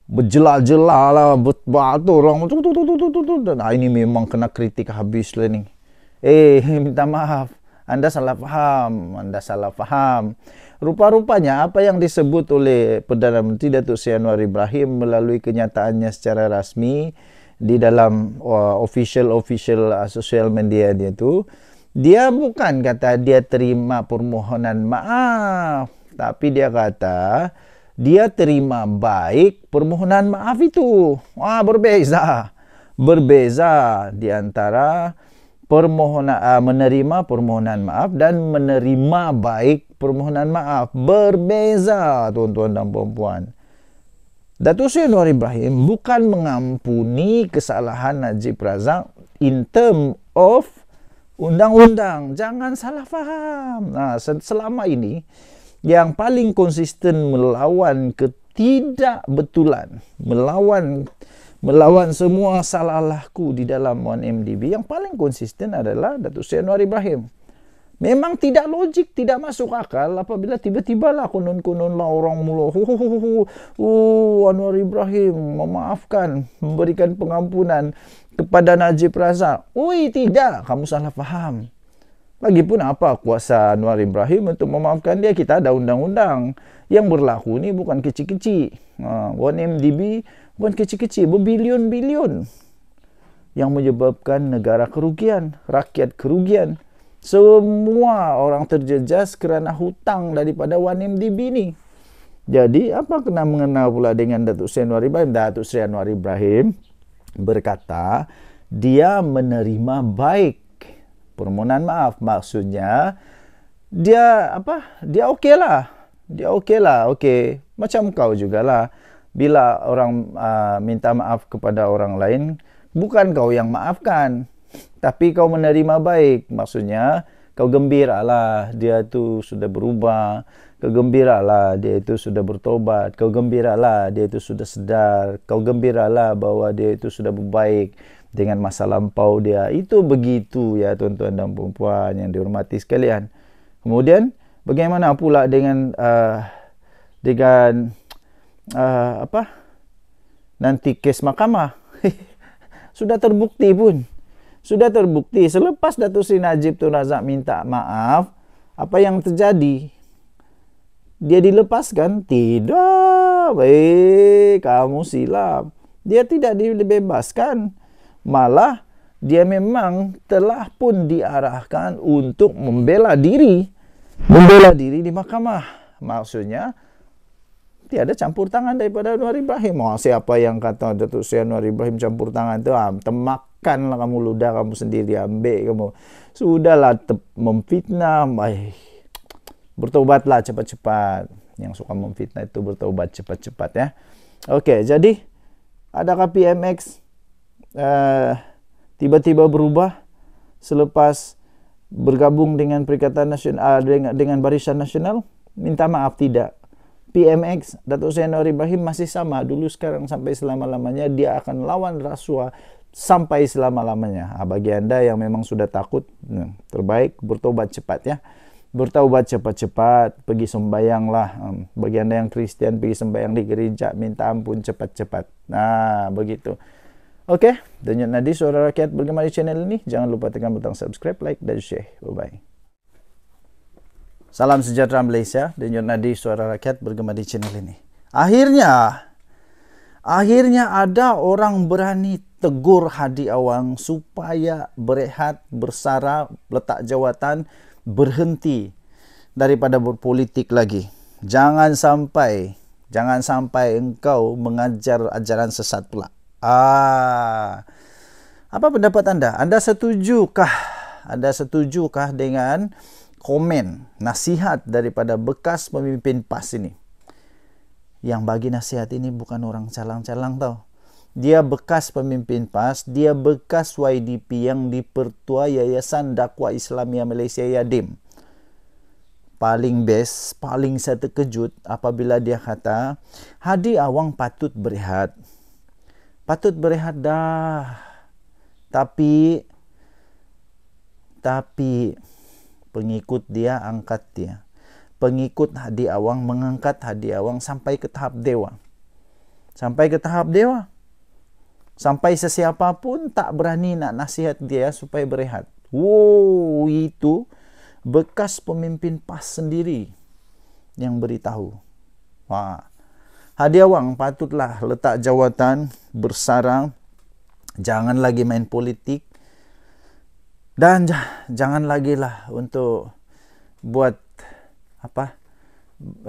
berjela-jela lah, betul orang tu tu tu tu tu tu. Nah, ini memang kena kritik habis lah ni. Eh, minta maaf. Anda salah faham. Anda salah faham. Rupa-rupanya apa yang disebut oleh Perdana Menteri Datuk Seri Anwar Ibrahim melalui kenyataannya secara rasmi di dalam official-official uh, social media dia itu, dia bukan kata dia terima permohonan maaf. Tapi dia kata dia terima baik permohonan maaf itu. Wah, berbeza. Berbeza di antara permohonan uh, menerima permohonan maaf dan menerima baik permohonan maaf berbeza tuan-tuan dan puan-puan. Datuk Seri Anwar Ibrahim bukan mengampuni kesalahan Najib Razak in term of undang-undang. Jangan salah faham. Nah, ha, selama ini yang paling konsisten melawan ketidakbetulan, melawan melawan semua salah salahku di dalam 1MDB yang paling konsisten adalah Datuk Seri Anwar Ibrahim. Memang tidak logik, tidak masuk akal apabila tiba-tiba lah konon-konon lah orang mula oh, Anwar Ibrahim memaafkan, memberikan pengampunan kepada Najib Razak. Ui, tidak, kamu salah faham. Lagipun apa kuasa Anwar Ibrahim untuk memaafkan dia? Kita ada undang-undang. Yang berlaku ni bukan kecil-kecil. Uh, ha, 1MDB bukan kecil-kecil berbilion-bilion yang menyebabkan negara kerugian rakyat kerugian semua orang terjejas kerana hutang daripada 1MDB ni jadi apa kena mengenal pula dengan Datuk Seri Anwar Ibrahim Datuk Seri Anwar Ibrahim berkata dia menerima baik permohonan maaf maksudnya dia apa dia okelah okay dia okelah okay, okay macam kau jugalah lah bila orang uh, minta maaf kepada orang lain bukan kau yang maafkan tapi kau menerima baik maksudnya kau gembiralah dia tu sudah berubah kau gembiralah dia itu sudah bertobat kau gembiralah dia itu sudah sedar kau gembiralah bahwa dia itu sudah berbaik dengan masa lampau dia itu begitu ya tuan-tuan dan puan-puan yang dihormati sekalian kemudian bagaimana pula dengan uh, dengan uh, apa nanti kes mahkamah sudah terbukti pun sudah terbukti selepas Datuk Sri Najib Tun Razak minta maaf apa yang terjadi dia dilepaskan tidak baik kamu silap dia tidak dibebaskan malah dia memang telah pun diarahkan untuk membela diri membela diri di mahkamah maksudnya tiada campur tangan daripada Anwar Ibrahim. Oh, siapa yang kata Datuk Seri Anwar Ibrahim campur tangan tu? Ah, temakanlah kamu ludah kamu sendiri, ambil kamu. Sudahlah memfitnah, baik. Eh, Bertobatlah cepat-cepat. Yang suka memfitnah itu bertobat cepat-cepat ya. Oke, okay, jadi adakah PMX eh, tiba-tiba uh, berubah selepas bergabung dengan Perikatan Nasional ah, dengan, dengan Barisan Nasional? Minta maaf tidak. PMX Datuk Zainal Ibrahim masih sama dulu sekarang sampai selama-lamanya dia akan lawan rasuah sampai selama-lamanya. Nah, bagi Anda yang memang sudah takut, hmm, terbaik bertobat cepat ya. bertobat cepat-cepat, pergi sembayang hmm, Bagi Anda yang Kristen, pergi sembayang di gereja, minta ampun cepat-cepat. Nah, begitu. Oke, okay. dan Nadi, suara rakyat bagaimana di channel ini. Jangan lupa tekan butang subscribe, like, dan share. Bye-bye. Salam sejahtera Malaysia dan Yon Nadi Suara Rakyat bergema di channel ini. Akhirnya, akhirnya ada orang berani tegur Hadi Awang supaya berehat, bersara, letak jawatan, berhenti daripada berpolitik lagi. Jangan sampai, jangan sampai engkau mengajar ajaran sesat pula. Ah, apa pendapat anda? Anda setujukah? Anda setujukah dengan komen nasihat daripada bekas pemimpin PAS ini. Yang bagi nasihat ini bukan orang calang-calang tau. Dia bekas pemimpin PAS, dia bekas YDP yang dipertua Yayasan Dakwa Islamia Malaysia Yadim. Paling best, paling saya terkejut apabila dia kata, Hadi Awang patut berehat. Patut berehat dah. Tapi, tapi, pengikut dia angkat dia pengikut hadi awang mengangkat hadi awang sampai ke tahap dewa sampai ke tahap dewa sampai sesiapa pun tak berani nak nasihat dia supaya berehat wow itu bekas pemimpin pas sendiri yang beritahu wah ha. hadi awang patutlah letak jawatan bersarang jangan lagi main politik dan jangan lagi lah untuk buat apa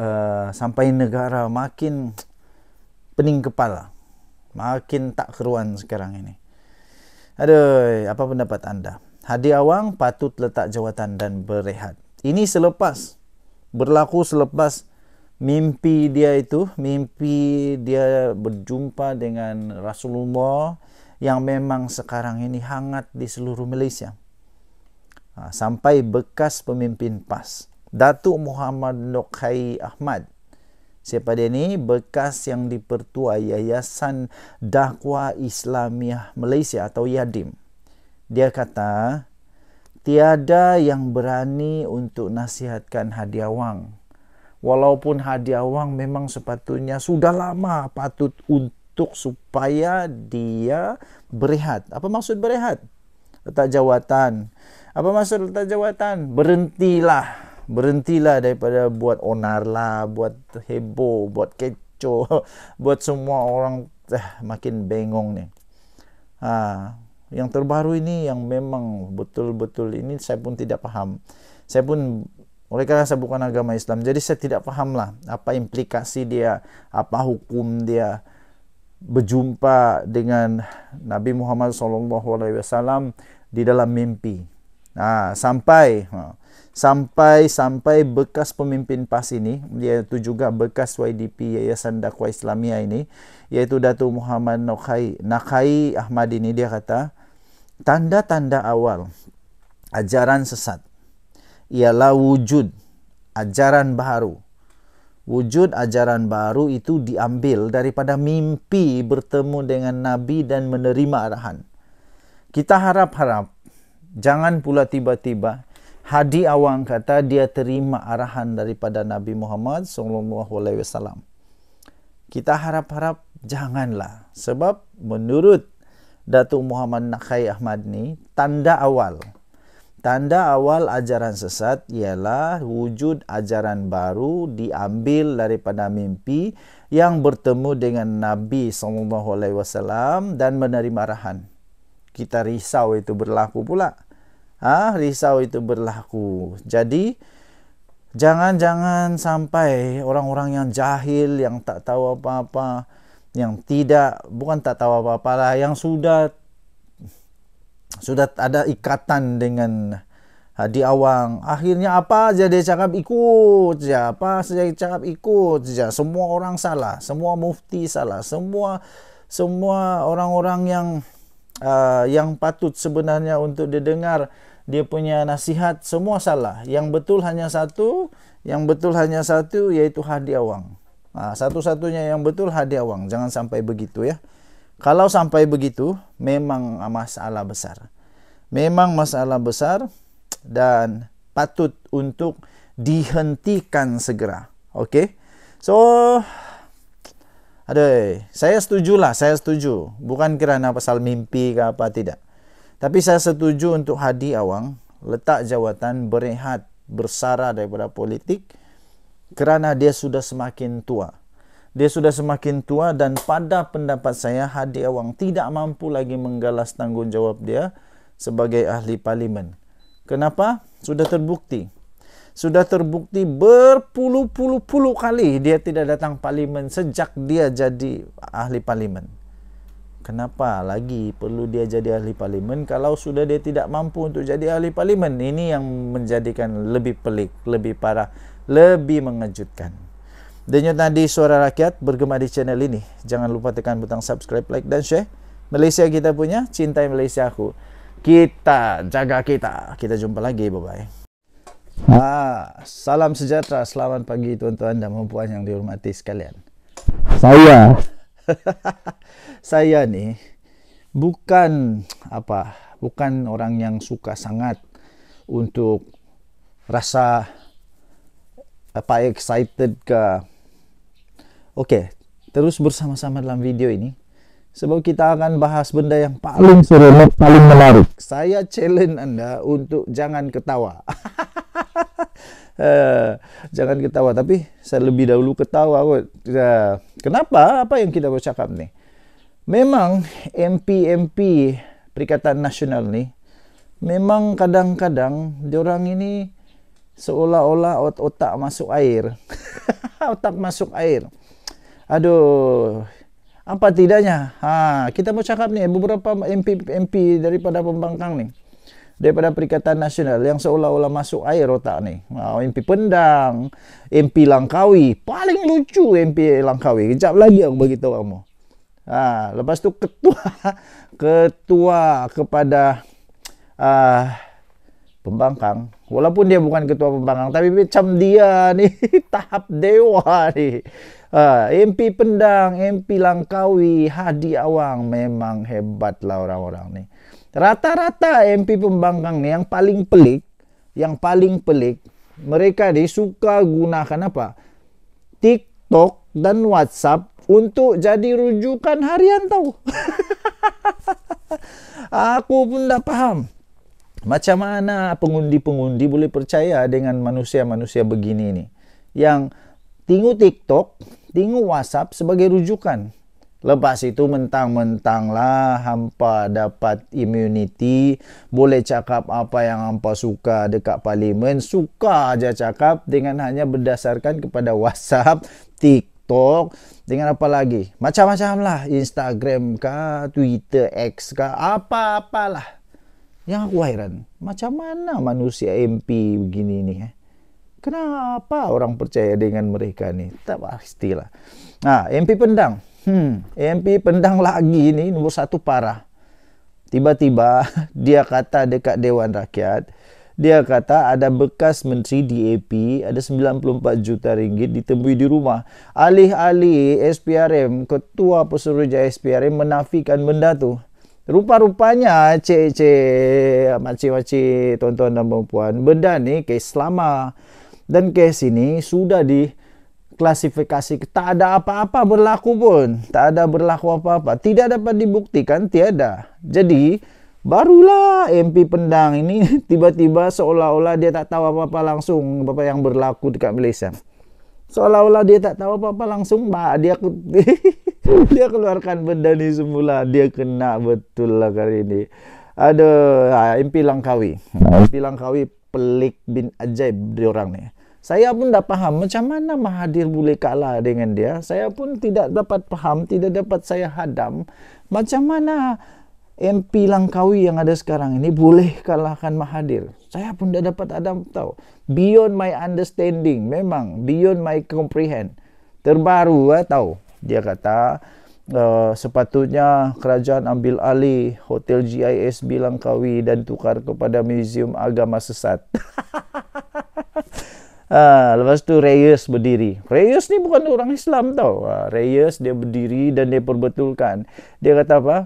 uh, sampai negara makin pening kepala makin tak keruan sekarang ini aduh apa pendapat anda Hadi Awang patut letak jawatan dan berehat ini selepas berlaku selepas mimpi dia itu mimpi dia berjumpa dengan Rasulullah yang memang sekarang ini hangat di seluruh Malaysia Ha, sampai bekas pemimpin PAS. Datuk Muhammad Nukhai Ahmad. Siapa dia ni? Bekas yang dipertua Yayasan Dakwah Islamiah Malaysia atau Yadim. Dia kata, tiada yang berani untuk nasihatkan hadiah wang. Walaupun hadiah wang memang sepatutnya sudah lama patut untuk supaya dia berehat. Apa maksud berehat? Letak jawatan, apa maksud letak jawatan? Berhentilah. Berhentilah daripada buat onar lah, buat heboh, buat kecoh, buat semua orang eh, makin bengong ni. Ha, yang terbaru ini yang memang betul-betul ini saya pun tidak faham. Saya pun oleh kerana saya bukan agama Islam, jadi saya tidak faham lah apa implikasi dia, apa hukum dia berjumpa dengan Nabi Muhammad SAW di dalam mimpi. Ha, sampai ha, sampai sampai bekas pemimpin PAS ini iaitu juga bekas YDP Yayasan Dakwah Islamia ini iaitu Datu Muhammad Nakai Nakhai Ahmad ini dia kata tanda-tanda awal ajaran sesat ialah wujud ajaran baru wujud ajaran baru itu diambil daripada mimpi bertemu dengan nabi dan menerima arahan kita harap-harap Jangan pula tiba-tiba Hadi Awang kata dia terima arahan daripada Nabi Muhammad SAW. Kita harap-harap janganlah sebab menurut Datuk Muhammad Nakhai Ahmad ni tanda awal Tanda awal ajaran sesat ialah wujud ajaran baru diambil daripada mimpi yang bertemu dengan Nabi SAW dan menerima arahan kita risau itu berlaku pula. Ah, ha? risau itu berlaku. Jadi jangan-jangan sampai orang-orang yang jahil yang tak tahu apa-apa yang tidak bukan tak tahu apa-apa lah yang sudah sudah ada ikatan dengan ha, di awang akhirnya apa aja dia cakap ikut ya apa saja dia cakap ikut ya semua orang salah semua mufti salah semua semua orang-orang yang uh, yang patut sebenarnya untuk didengar dia punya nasihat semua salah. Yang betul hanya satu, yang betul hanya satu yaitu Hadi Awang. Ha, satu-satunya yang betul Hadi Awang. Jangan sampai begitu ya. Kalau sampai begitu memang masalah besar. Memang masalah besar dan patut untuk dihentikan segera. Okay, So Adoi, saya setuju lah, saya setuju. Bukan kerana pasal mimpi ke apa, tidak. Tapi saya setuju untuk Hadi Awang letak jawatan berehat bersara daripada politik kerana dia sudah semakin tua. Dia sudah semakin tua dan pada pendapat saya Hadi Awang tidak mampu lagi menggalas tanggungjawab dia sebagai ahli parlimen. Kenapa? Sudah terbukti sudah terbukti berpuluh-puluh-puluh kali dia tidak datang parlimen sejak dia jadi ahli parlimen. Kenapa lagi perlu dia jadi ahli parlimen kalau sudah dia tidak mampu untuk jadi ahli parlimen? Ini yang menjadikan lebih pelik, lebih parah, lebih mengejutkan. Denyut nadi suara rakyat bergema di channel ini. Jangan lupa tekan butang subscribe, like dan share. Malaysia kita punya, cintai Malaysia aku. Kita jaga kita. Kita jumpa lagi, bye-bye. Ah, salam sejahtera, selamat pagi tuan-tuan dan puan yang dihormati sekalian. Saya saya ni bukan apa, bukan orang yang suka sangat untuk rasa apa excited ke. Okey, terus bersama-sama dalam video ini sebab kita akan bahas benda yang paling seronok, paling menarik. Saya challenge anda untuk jangan ketawa. Eh, jangan ketawa Tapi saya lebih dahulu ketawa kot ya, Kenapa? Apa yang kita boleh cakap ni? Memang MP-MP Perikatan Nasional ni Memang kadang-kadang Diorang ini Seolah-olah otak masuk air Otak masuk air Aduh Apa tidaknya? Ha, kita mau cakap ni Beberapa MP-MP daripada pembangkang ni daripada Perikatan Nasional yang seolah-olah masuk air otak ni. Oh, ah, MP Pendang, MP Langkawi. Paling lucu MP Langkawi. Kejap lagi aku beritahu kamu. Ha, lepas tu ketua ketua kepada uh, pembangkang. Walaupun dia bukan ketua pembangkang. Tapi macam dia ni tahap dewa ni. Ha, MP Pendang, MP Langkawi, Hadi Awang. Memang hebatlah orang-orang ni rata-rata MP pembangkang ni yang paling pelik yang paling pelik mereka ni suka gunakan apa TikTok dan WhatsApp untuk jadi rujukan harian tau aku pun tak faham macam mana pengundi-pengundi boleh percaya dengan manusia-manusia begini ni yang tengok TikTok tengok WhatsApp sebagai rujukan Lepas itu mentang-mentanglah hampa dapat immunity, boleh cakap apa yang hampa suka dekat parlimen, suka aja cakap dengan hanya berdasarkan kepada WhatsApp, TikTok, dengan apa lagi? Macam-macam lah, Instagram kah, Twitter X kah, apa-apalah. Yang aku hairan, macam mana manusia MP begini ni eh? Kenapa orang percaya dengan mereka ni? Tak pastilah. Nah, ha, MP pendang hmm, AMP pendang lagi ni nombor satu parah. Tiba-tiba dia kata dekat Dewan Rakyat, dia kata ada bekas menteri DAP ada 94 juta ringgit ditemui di rumah. Alih-alih SPRM, ketua pesuruhjaya SPRM menafikan benda tu. Rupa-rupanya cik-cik, makcik-makcik, tuan-tuan dan perempuan, benda ni kes lama. Dan kes ini sudah di klasifikasi tak ada apa-apa berlaku pun tak ada berlaku apa-apa tidak dapat dibuktikan tiada jadi barulah MP pendang ini tiba-tiba seolah-olah dia tak tahu apa-apa langsung apa yang berlaku dekat Malaysia seolah-olah dia tak tahu apa-apa langsung bah, dia dia keluarkan benda ni semula dia kena betul lah kali ini ada ha, MP Langkawi ha, MP Langkawi pelik bin ajaib diorang orang ni saya pun dah faham macam mana Mahathir boleh kalah dengan dia. Saya pun tidak dapat faham, tidak dapat saya hadam. Macam mana MP Langkawi yang ada sekarang ini boleh kalahkan Mahathir. Saya pun tidak dapat hadam tahu. Beyond my understanding, memang. Beyond my comprehend. Terbaru lah tahu. Dia kata, uh, sepatutnya kerajaan ambil alih hotel GIS Langkawi dan tukar kepada Museum Agama Sesat. Hahaha. Ha, lepas tu Reyes berdiri. Reyes ni bukan orang Islam tau. Ha, Reyes dia berdiri dan dia perbetulkan. Dia kata apa?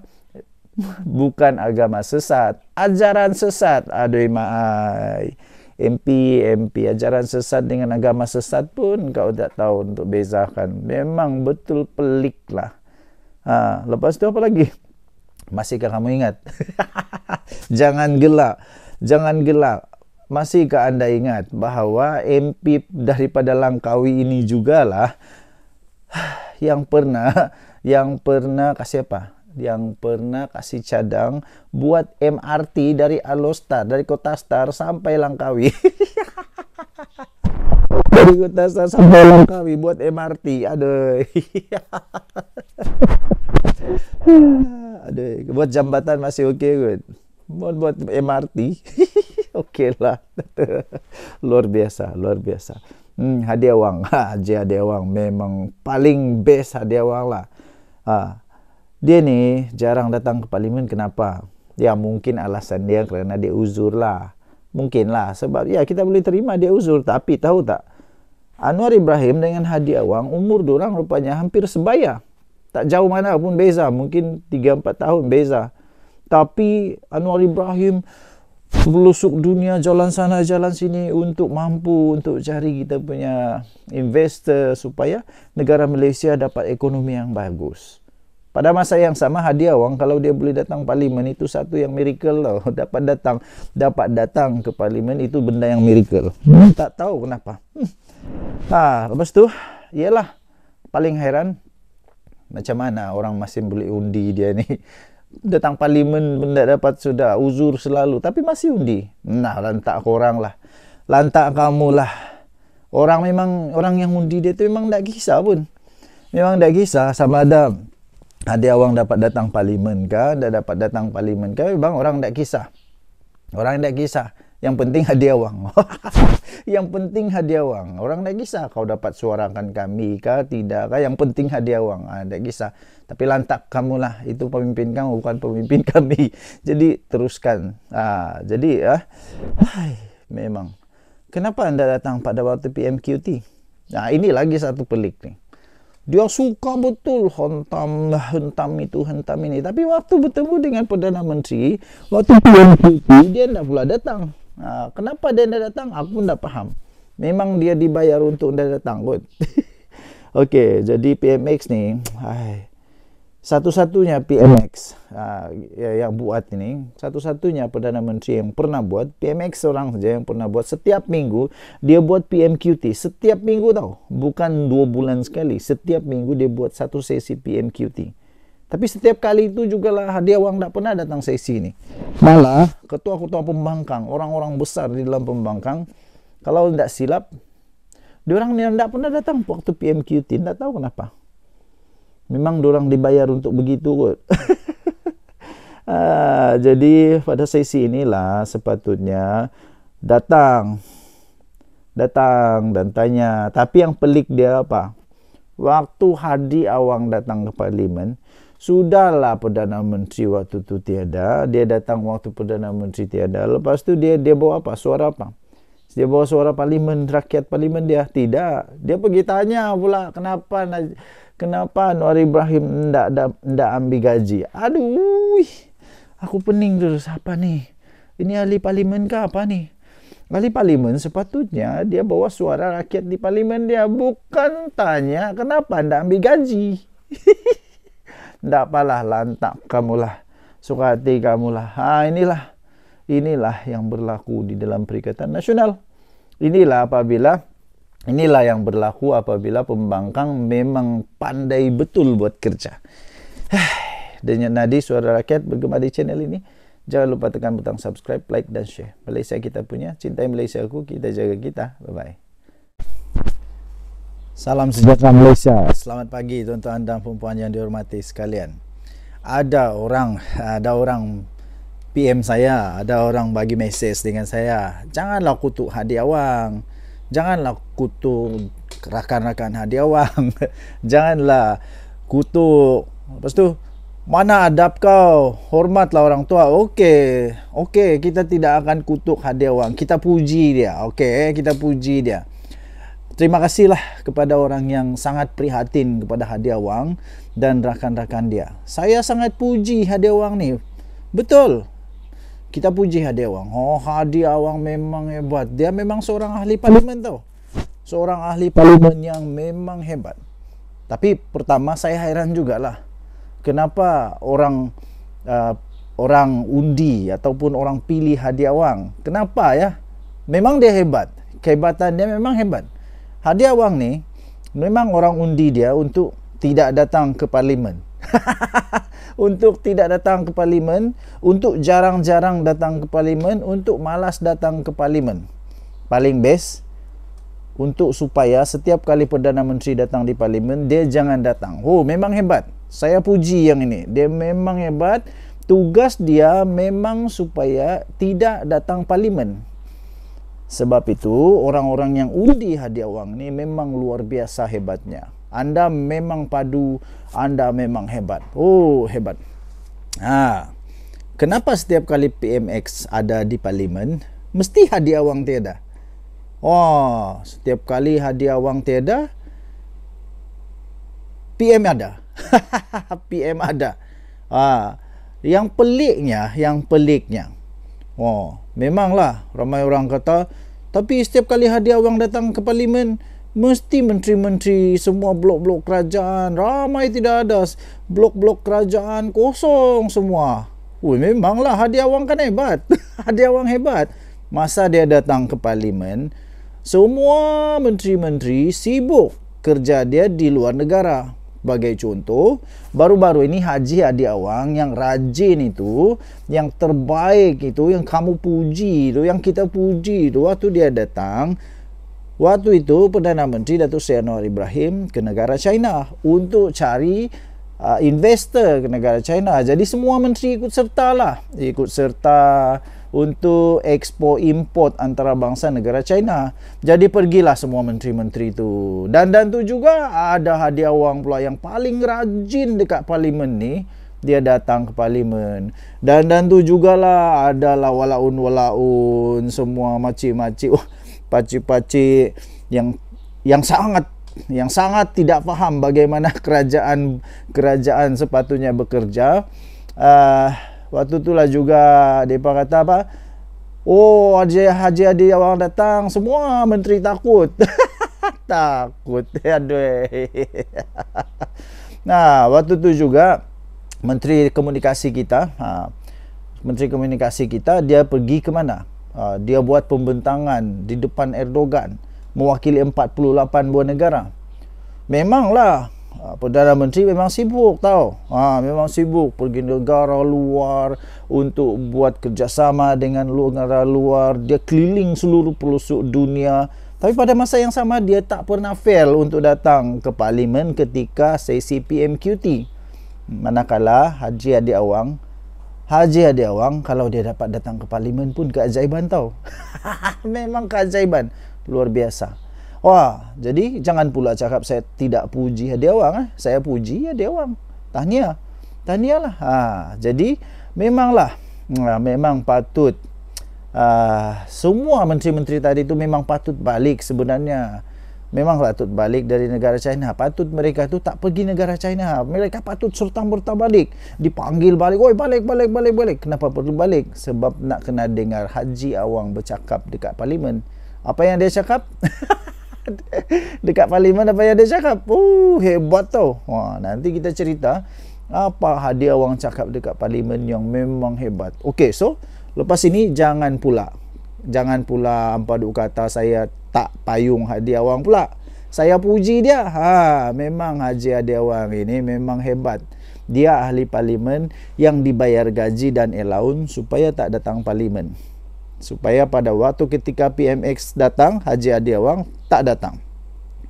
Bukan agama sesat. Ajaran sesat. Aduh maai. MP, MP. Ajaran sesat dengan agama sesat pun kau tak tahu untuk bezakan. Memang betul pelik lah. Ha, lepas tu apa lagi? Masihkah kamu ingat? Jangan gelak. Jangan gelak. Masihkah Anda ingat bahwa MP daripada Langkawi ini juga lah yang pernah yang pernah kasih apa? Yang pernah kasih cadang buat MRT dari Alostar, dari Kota Star sampai Langkawi. dari Kota Star sampai Langkawi buat MRT. Aduh. Aduh, buat jambatan masih oke, okay, good. Buat buat MRT. okey lah. luar biasa, luar biasa. Hmm, hadiah wang, ha, je hadiah wang. Memang paling best hadiah wang lah. Ha. Dia ni jarang datang ke parlimen kenapa? Ya mungkin alasan dia kerana dia uzur lah. Mungkin lah sebab ya kita boleh terima dia uzur. Tapi tahu tak? Anwar Ibrahim dengan Hadi Awang umur orang rupanya hampir sebaya. Tak jauh mana pun beza. Mungkin 3-4 tahun beza. Tapi Anwar Ibrahim... Belusuk dunia jalan sana jalan sini untuk mampu untuk cari kita punya investor supaya negara Malaysia dapat ekonomi yang bagus. Pada masa yang sama hadiah wang kalau dia boleh datang parlimen itu satu yang miracle tau. Dapat datang dapat datang ke parlimen itu benda yang miracle. Hmm? Tak tahu kenapa. Hmm. Ah, lepas tu iyalah paling heran macam mana orang masih boleh undi dia ni. datang parlimen tidak dapat sudah uzur selalu tapi masih undi nah lantak korang lah lantak kamu lah orang memang orang yang undi dia tu memang tak kisah pun memang tak kisah sama ada ada awang dapat datang parlimen kan dah dapat datang parlimen kan bang orang tak kisah orang tak kisah yang penting hadiah wang. yang penting hadiah wang. Orang tak kisah kau dapat suarakan kami kah, tidak kah. Yang penting hadiah wang. Ha, ah, tak kisah. Tapi lantak kamu lah. Itu pemimpin kamu, bukan pemimpin kami. jadi, teruskan. Ha, jadi, ha? Hai, memang. Kenapa anda datang pada waktu PMQT? Nah, ini lagi satu pelik ni. Dia suka betul hentam, lah hentam itu, hentam ini. Tapi waktu bertemu dengan Perdana Menteri, waktu PMQT, dia tidak pula datang. Ha, kenapa dia tidak datang? Aku tidak faham. Memang dia dibayar untuk tidak datang kot. Okey, jadi PMX ni, satu-satunya PMX uh, ha, ya, yang buat ini, satu-satunya Perdana Menteri yang pernah buat, PMX seorang saja yang pernah buat, setiap minggu dia buat PMQT. Setiap minggu tau, bukan dua bulan sekali. Setiap minggu dia buat satu sesi PMQT. Tapi setiap kali itu juga lah hadiah orang tak pernah datang sesi ni. Malah ketua-ketua pembangkang, orang-orang besar di dalam pembangkang, kalau tidak silap, dia orang ni tidak pernah datang waktu PMQ tidak tahu kenapa. Memang dia orang dibayar untuk begitu kot. ah, jadi pada sesi inilah sepatutnya datang datang dan tanya. Tapi yang pelik dia apa? Waktu hadi awang datang ke parlimen, sudahlah perdana menteri waktu tu tiada dia datang waktu perdana menteri tiada lepas tu dia dia bawa apa suara apa dia bawa suara parlimen rakyat parlimen dia tidak dia pergi tanya pula kenapa kenapa Anwar Ibrahim tidak tidak ambil gaji aduh aku pening terus apa nih ini ahli parlimen ke apa nih Ahli parlimen sepatutnya dia bawa suara rakyat di parlimen dia bukan tanya kenapa tidak ambil gaji tak apalah lantak kamu lah, suka hati kamu lah. ha, inilah inilah yang berlaku di dalam perikatan nasional inilah apabila inilah yang berlaku apabila pembangkang memang pandai betul buat kerja dengan nadi suara rakyat bergema di channel ini jangan lupa tekan butang subscribe like dan share Malaysia kita punya cintai Malaysia aku kita jaga kita bye bye Salam sejahtera Malaysia. Selamat pagi tuan-tuan dan puan-puan yang dihormati sekalian. Ada orang ada orang PM saya, ada orang bagi mesej dengan saya. Janganlah kutuk hadiah awang. Janganlah kutuk rakan-rakan hadiah awang. Janganlah kutuk. Lepas tu mana adab kau? Hormatlah orang tua. Okey. Okey, kita tidak akan kutuk hadiah awang. Kita puji dia. Okey, kita puji dia terima kasihlah kepada orang yang sangat prihatin kepada hadiah wang dan rakan-rakan dia. Saya sangat puji hadiah wang ni. Betul. Kita puji hadiah wang. Oh, hadiah wang memang hebat. Dia memang seorang ahli parlimen tau. Seorang ahli parlimen yang memang hebat. Tapi pertama saya hairan jugalah. Kenapa orang uh, orang undi ataupun orang pilih hadiah wang? Kenapa ya? Memang dia hebat. Kehebatan dia memang hebat hadiah wang ni memang orang undi dia untuk tidak datang ke parlimen. untuk tidak datang ke parlimen, untuk jarang-jarang datang ke parlimen, untuk malas datang ke parlimen. Paling best untuk supaya setiap kali Perdana Menteri datang di parlimen, dia jangan datang. Oh, memang hebat. Saya puji yang ini. Dia memang hebat. Tugas dia memang supaya tidak datang parlimen. Sebab itu orang-orang yang undi hadiah wang ni memang luar biasa hebatnya. Anda memang padu, anda memang hebat. Oh, hebat. Ha. Kenapa setiap kali PMX ada di parlimen, mesti hadiah wang tiada? Oh, setiap kali hadiah wang tiada, PM ada. PM ada. Ha. Yang peliknya, yang peliknya. Oh, memanglah ramai orang kata, tapi setiap kali hadiah wang datang ke parlimen, mesti menteri-menteri semua blok-blok kerajaan ramai tidak ada. Blok-blok kerajaan kosong semua. Oh, memanglah hadiah wang kan hebat. hadiah wang hebat. Masa dia datang ke parlimen, semua menteri-menteri sibuk kerja dia di luar negara. Sebagai contoh, baru-baru ini Haji Adi Awang yang rajin itu, yang terbaik itu, yang kamu puji itu, yang kita puji itu, waktu dia datang, waktu itu Perdana Menteri Datuk Sianor Ibrahim ke negara China untuk cari uh, investor ke negara China. Jadi semua menteri ikut serta lah. Ikut serta untuk ekspor import antara bangsa negara China. Jadi pergilah semua menteri-menteri itu. Dan dan tu juga ada hadiah wang pula yang paling rajin dekat parlimen ni dia datang ke parlimen dan dan tu jugalah adalah walaun walaun semua macik-macik oh, pacik-pacik yang yang sangat yang sangat tidak faham bagaimana kerajaan kerajaan sepatutnya bekerja uh, Waktu tu lah juga depa kata apa? Oh, Haji Haji Adi orang datang, semua menteri takut. takut. Aduh. nah, waktu tu juga menteri komunikasi kita, ha, menteri komunikasi kita dia pergi ke mana? Ha, dia buat pembentangan di depan Erdogan mewakili 48 buah negara. Memanglah Ha, Perdana Menteri memang sibuk tau ha, Memang sibuk pergi negara luar Untuk buat kerjasama dengan luar negara luar Dia keliling seluruh pelosok dunia Tapi pada masa yang sama dia tak pernah fail Untuk datang ke parlimen ketika sesi PMQT Manakala Haji Adi Awang Haji Adi Awang kalau dia dapat datang ke parlimen pun keajaiban tau Memang keajaiban Luar biasa Wah, jadi jangan pula cakap saya tidak puji hadiah awang. Eh. Saya puji hadiah wang. Tahniah. Tahniah lah. Ha, jadi memanglah, hmm, ah, memang patut. Ha, semua menteri-menteri tadi itu memang patut balik sebenarnya. Memang patut balik dari negara China. Patut mereka tu tak pergi negara China. Mereka patut serta-merta balik. Dipanggil balik. Oi, balik, balik, balik, balik. Kenapa perlu balik? Sebab nak kena dengar Haji Awang bercakap dekat parlimen. Apa yang dia cakap? dekat parlimen apa yang dia cakap uh, hebat tau ha, nanti kita cerita apa hadiah orang cakap dekat parlimen yang memang hebat ok so lepas ini jangan pula jangan pula apa duk kata saya tak payung hadiah orang pula saya puji dia ha, memang haji hadiah orang ini memang hebat dia ahli parlimen yang dibayar gaji dan allowance supaya tak datang parlimen supaya pada waktu ketika PMX datang Haji Adi Awang tak datang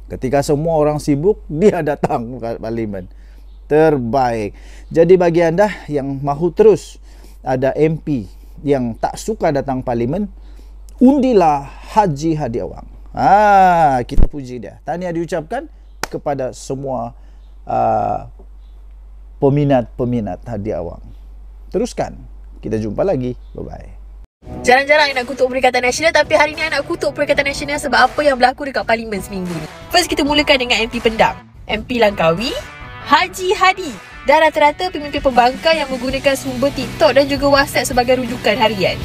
ketika semua orang sibuk dia datang ke parlimen terbaik jadi bagi anda yang mahu terus ada MP yang tak suka datang parlimen undilah Haji Hadi Awang ah kita puji dia tahniah diucapkan kepada semua uh, peminat-peminat uh, Hadi Awang teruskan kita jumpa lagi bye bye Jarang-jarang anak kutuk Perikatan Nasional tapi hari ni anak kutuk Perikatan Nasional sebab apa yang berlaku dekat Parlimen seminggu ni. First kita mulakan dengan MP Pendang. MP Langkawi, Haji Hadi. Dan rata-rata pemimpin pembangkang yang menggunakan sumber TikTok dan juga WhatsApp sebagai rujukan harian.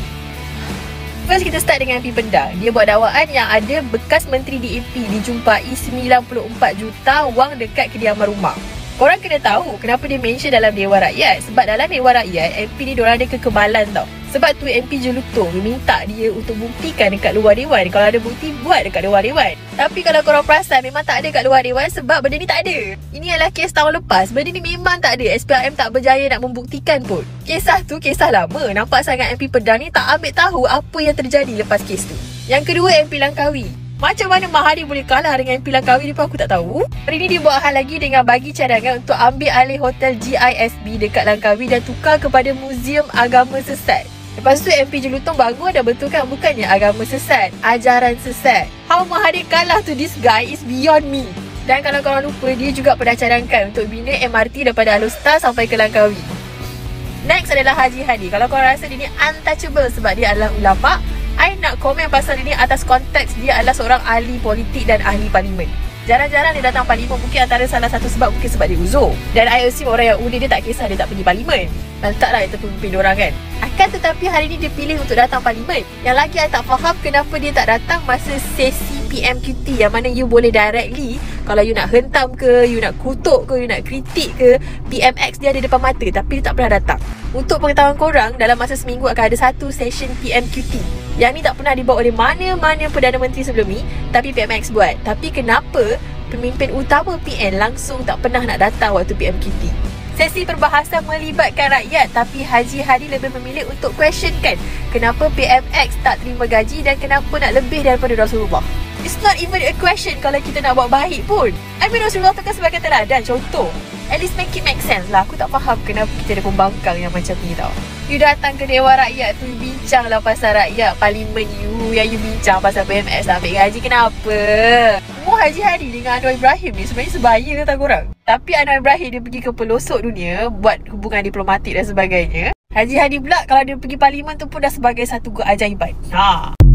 First kita start dengan MP Pendang. Dia buat dakwaan yang ada bekas menteri DAP dijumpai 94 juta wang dekat kediaman rumah. Korang kena tahu kenapa dia mention dalam Dewan Rakyat. Sebab dalam Dewan Rakyat, MP ni diorang ada kekebalan tau. Sebab tu MP Jelutong minta dia untuk buktikan dekat luar Dewan. Kalau ada bukti, buat dekat luar Dewan. Tapi kalau korang perasan, memang tak ada dekat luar Dewan sebab benda ni tak ada. Ini adalah kes tahun lepas. Benda ni memang tak ada. SPRM tak berjaya nak membuktikan pun. Kisah tu kisah lama. Nampak sangat MP Pedang ni tak ambil tahu apa yang terjadi lepas kes tu. Yang kedua, MP Langkawi. Macam mana Mahari boleh kalah dengan pilihan kahwin ni pun aku tak tahu. Hari ni dia buat hal lagi dengan bagi cadangan untuk ambil alih hotel GISB dekat Langkawi dan tukar kepada Museum Agama Sesat. Lepas tu MP Jelutong baru ada betul kan bukannya agama sesat, ajaran sesat. How Mahari kalah to this guy is beyond me. Dan kalau korang lupa, dia juga pernah cadangkan untuk bina MRT daripada Alustar sampai ke Langkawi. Next adalah Haji Hadi. Kalau korang rasa dia ni untouchable sebab dia adalah ulama' I nak komen pasal ini atas konteks dia adalah seorang ahli politik dan ahli parlimen. Jarang-jarang dia datang parlimen mungkin antara salah satu sebab mungkin sebab dia uzur. Dan I assume orang yang undi dia tak kisah dia tak pergi parlimen. dan Mantaklah itu pemimpin orang kan. Akan tetapi hari ini dia pilih untuk datang parlimen. Yang lagi I tak faham kenapa dia tak datang masa sesi PM Yang mana you boleh directly Kalau you nak hentam ke You nak kutuk ke You nak kritik ke PMX dia ada depan mata Tapi dia tak pernah datang Untuk pengetahuan korang Dalam masa seminggu Akan ada satu session PMQT Yang ni tak pernah dibawa oleh Mana-mana Perdana Menteri sebelum ni Tapi PMX buat Tapi kenapa Pemimpin utama PN Langsung tak pernah nak datang Waktu PMQT? Sesi perbahasan melibatkan rakyat tapi Haji Hadi lebih memilih untuk questionkan kenapa PMX tak terima gaji dan kenapa nak lebih daripada Rasulullah it's not even a question kalau kita nak buat baik pun. I mean Rasulullah tu kan sebagai teladan, contoh. At least make it make sense lah. Aku tak faham kenapa kita ada pembangkang yang macam ni tau. You datang ke Dewa Rakyat tu, bincang lah pasal rakyat parlimen you. Yang you bincang pasal PMS lah, ambil gaji kenapa? Mu Haji Hadi dengan Anwar Ibrahim ni sebenarnya sebaya lah tak korang. Tapi Anwar Ibrahim dia pergi ke pelosok dunia buat hubungan diplomatik dan sebagainya. Haji Hadi pula kalau dia pergi parlimen tu pun dah sebagai satu keajaiban. Haa.